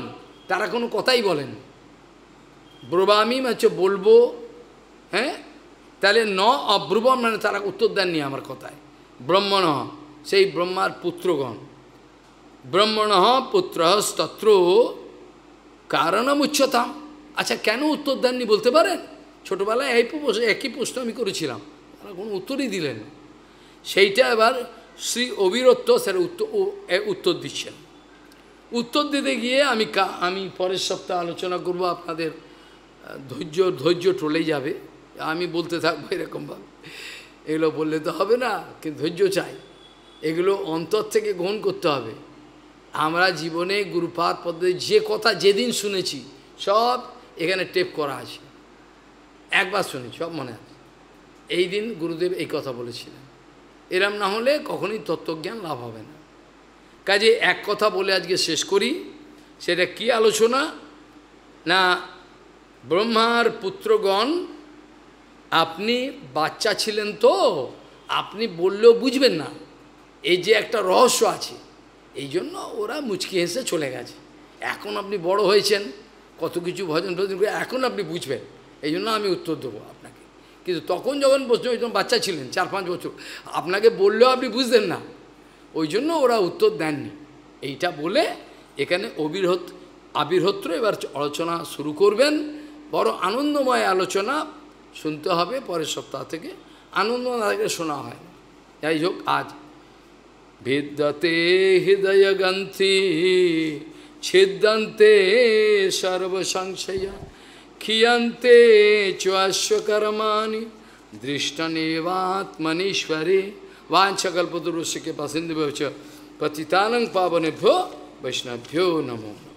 [SPEAKER 1] তারা কোনো কথাই বলেন ব্রবামিম হচ্ছে বলবো হ্যাঁ তাহলে ন অব্রুবন মানে তারা উত্তর দেননি আমার কথায় ব্রহ্মণ সেই ব্রহ্মার পুত্রগণ ব্রহ্মণহ পুত্র স্তত্র উচ্চতাম আচ্ছা কেন উত্তর দেননি বলতে পারেন ছোটোবেলায় এই একই প্রশ্ন আমি করেছিলাম তারা কোনো উত্তরই দিলেন সেইটা এবার শ্রী অবিরত্ব স্যার উত্তর উত্তর দিচ্ছেন উত্তর দিতে গিয়ে আমি আমি পরের সপ্তাহে আলোচনা করব আপনাদের ধৈর্য ধৈর্য টলে যাবে আমি বলতে থাকবো এরকমভাবে এগুলো বললে তো হবে না কিন্তু ধৈর্য চাই এগুলো অন্তর থেকে গ্রহণ করতে হবে আমরা জীবনে গুরুপাত পদ্ধতি যে কথা যেদিন শুনেছি সব এখানে টেপ করা আছে একবার শুনেছি সব মনে আছে এই দিন গুরুদেব এই কথা বলেছিলেন এরম না হলে কখনই তত্ত্বজ্ঞান লাভ হবে না কাজে এক কথা বলে আজকে শেষ করি সেটা কি আলোচনা না ব্রহ্মার পুত্রগণ আপনি বাচ্চা ছিলেন তো আপনি বললেও বুঝবেন না এই যে একটা রহস্য আছে এই জন্য ওরা মুচকি হেসে চলে গেছে এখন আপনি বড় হয়েছেন কত কিছু ভজন টজন করে এখন আপনি বুঝবেন এই জন্য আমি উত্তর দেবো আপনাকে কিন্তু তখন যখন ওই যখন বাচ্চা ছিলেন চার পাঁচ বছর আপনাকে বললেও আপনি বুঝতেন না ওই জন্য ওরা উত্তর দেননি এইটা বলে এখানে অবিরহত আবির্হত্র এবার আলোচনা শুরু করবেন বড় আনন্দময় আলোচনা শুনতে হবে পরের সপ্তাহ থেকে আনন্দময় শোনা হয় যাই হোক আজ Vidyate ganti Chiddante sarva sankshaya Kiyante chvasya karamani Drishtanevatmanishwari Vanchakalpaturusya ke pasindivacha Patitanang pavanebhyo Vaishnavyo namo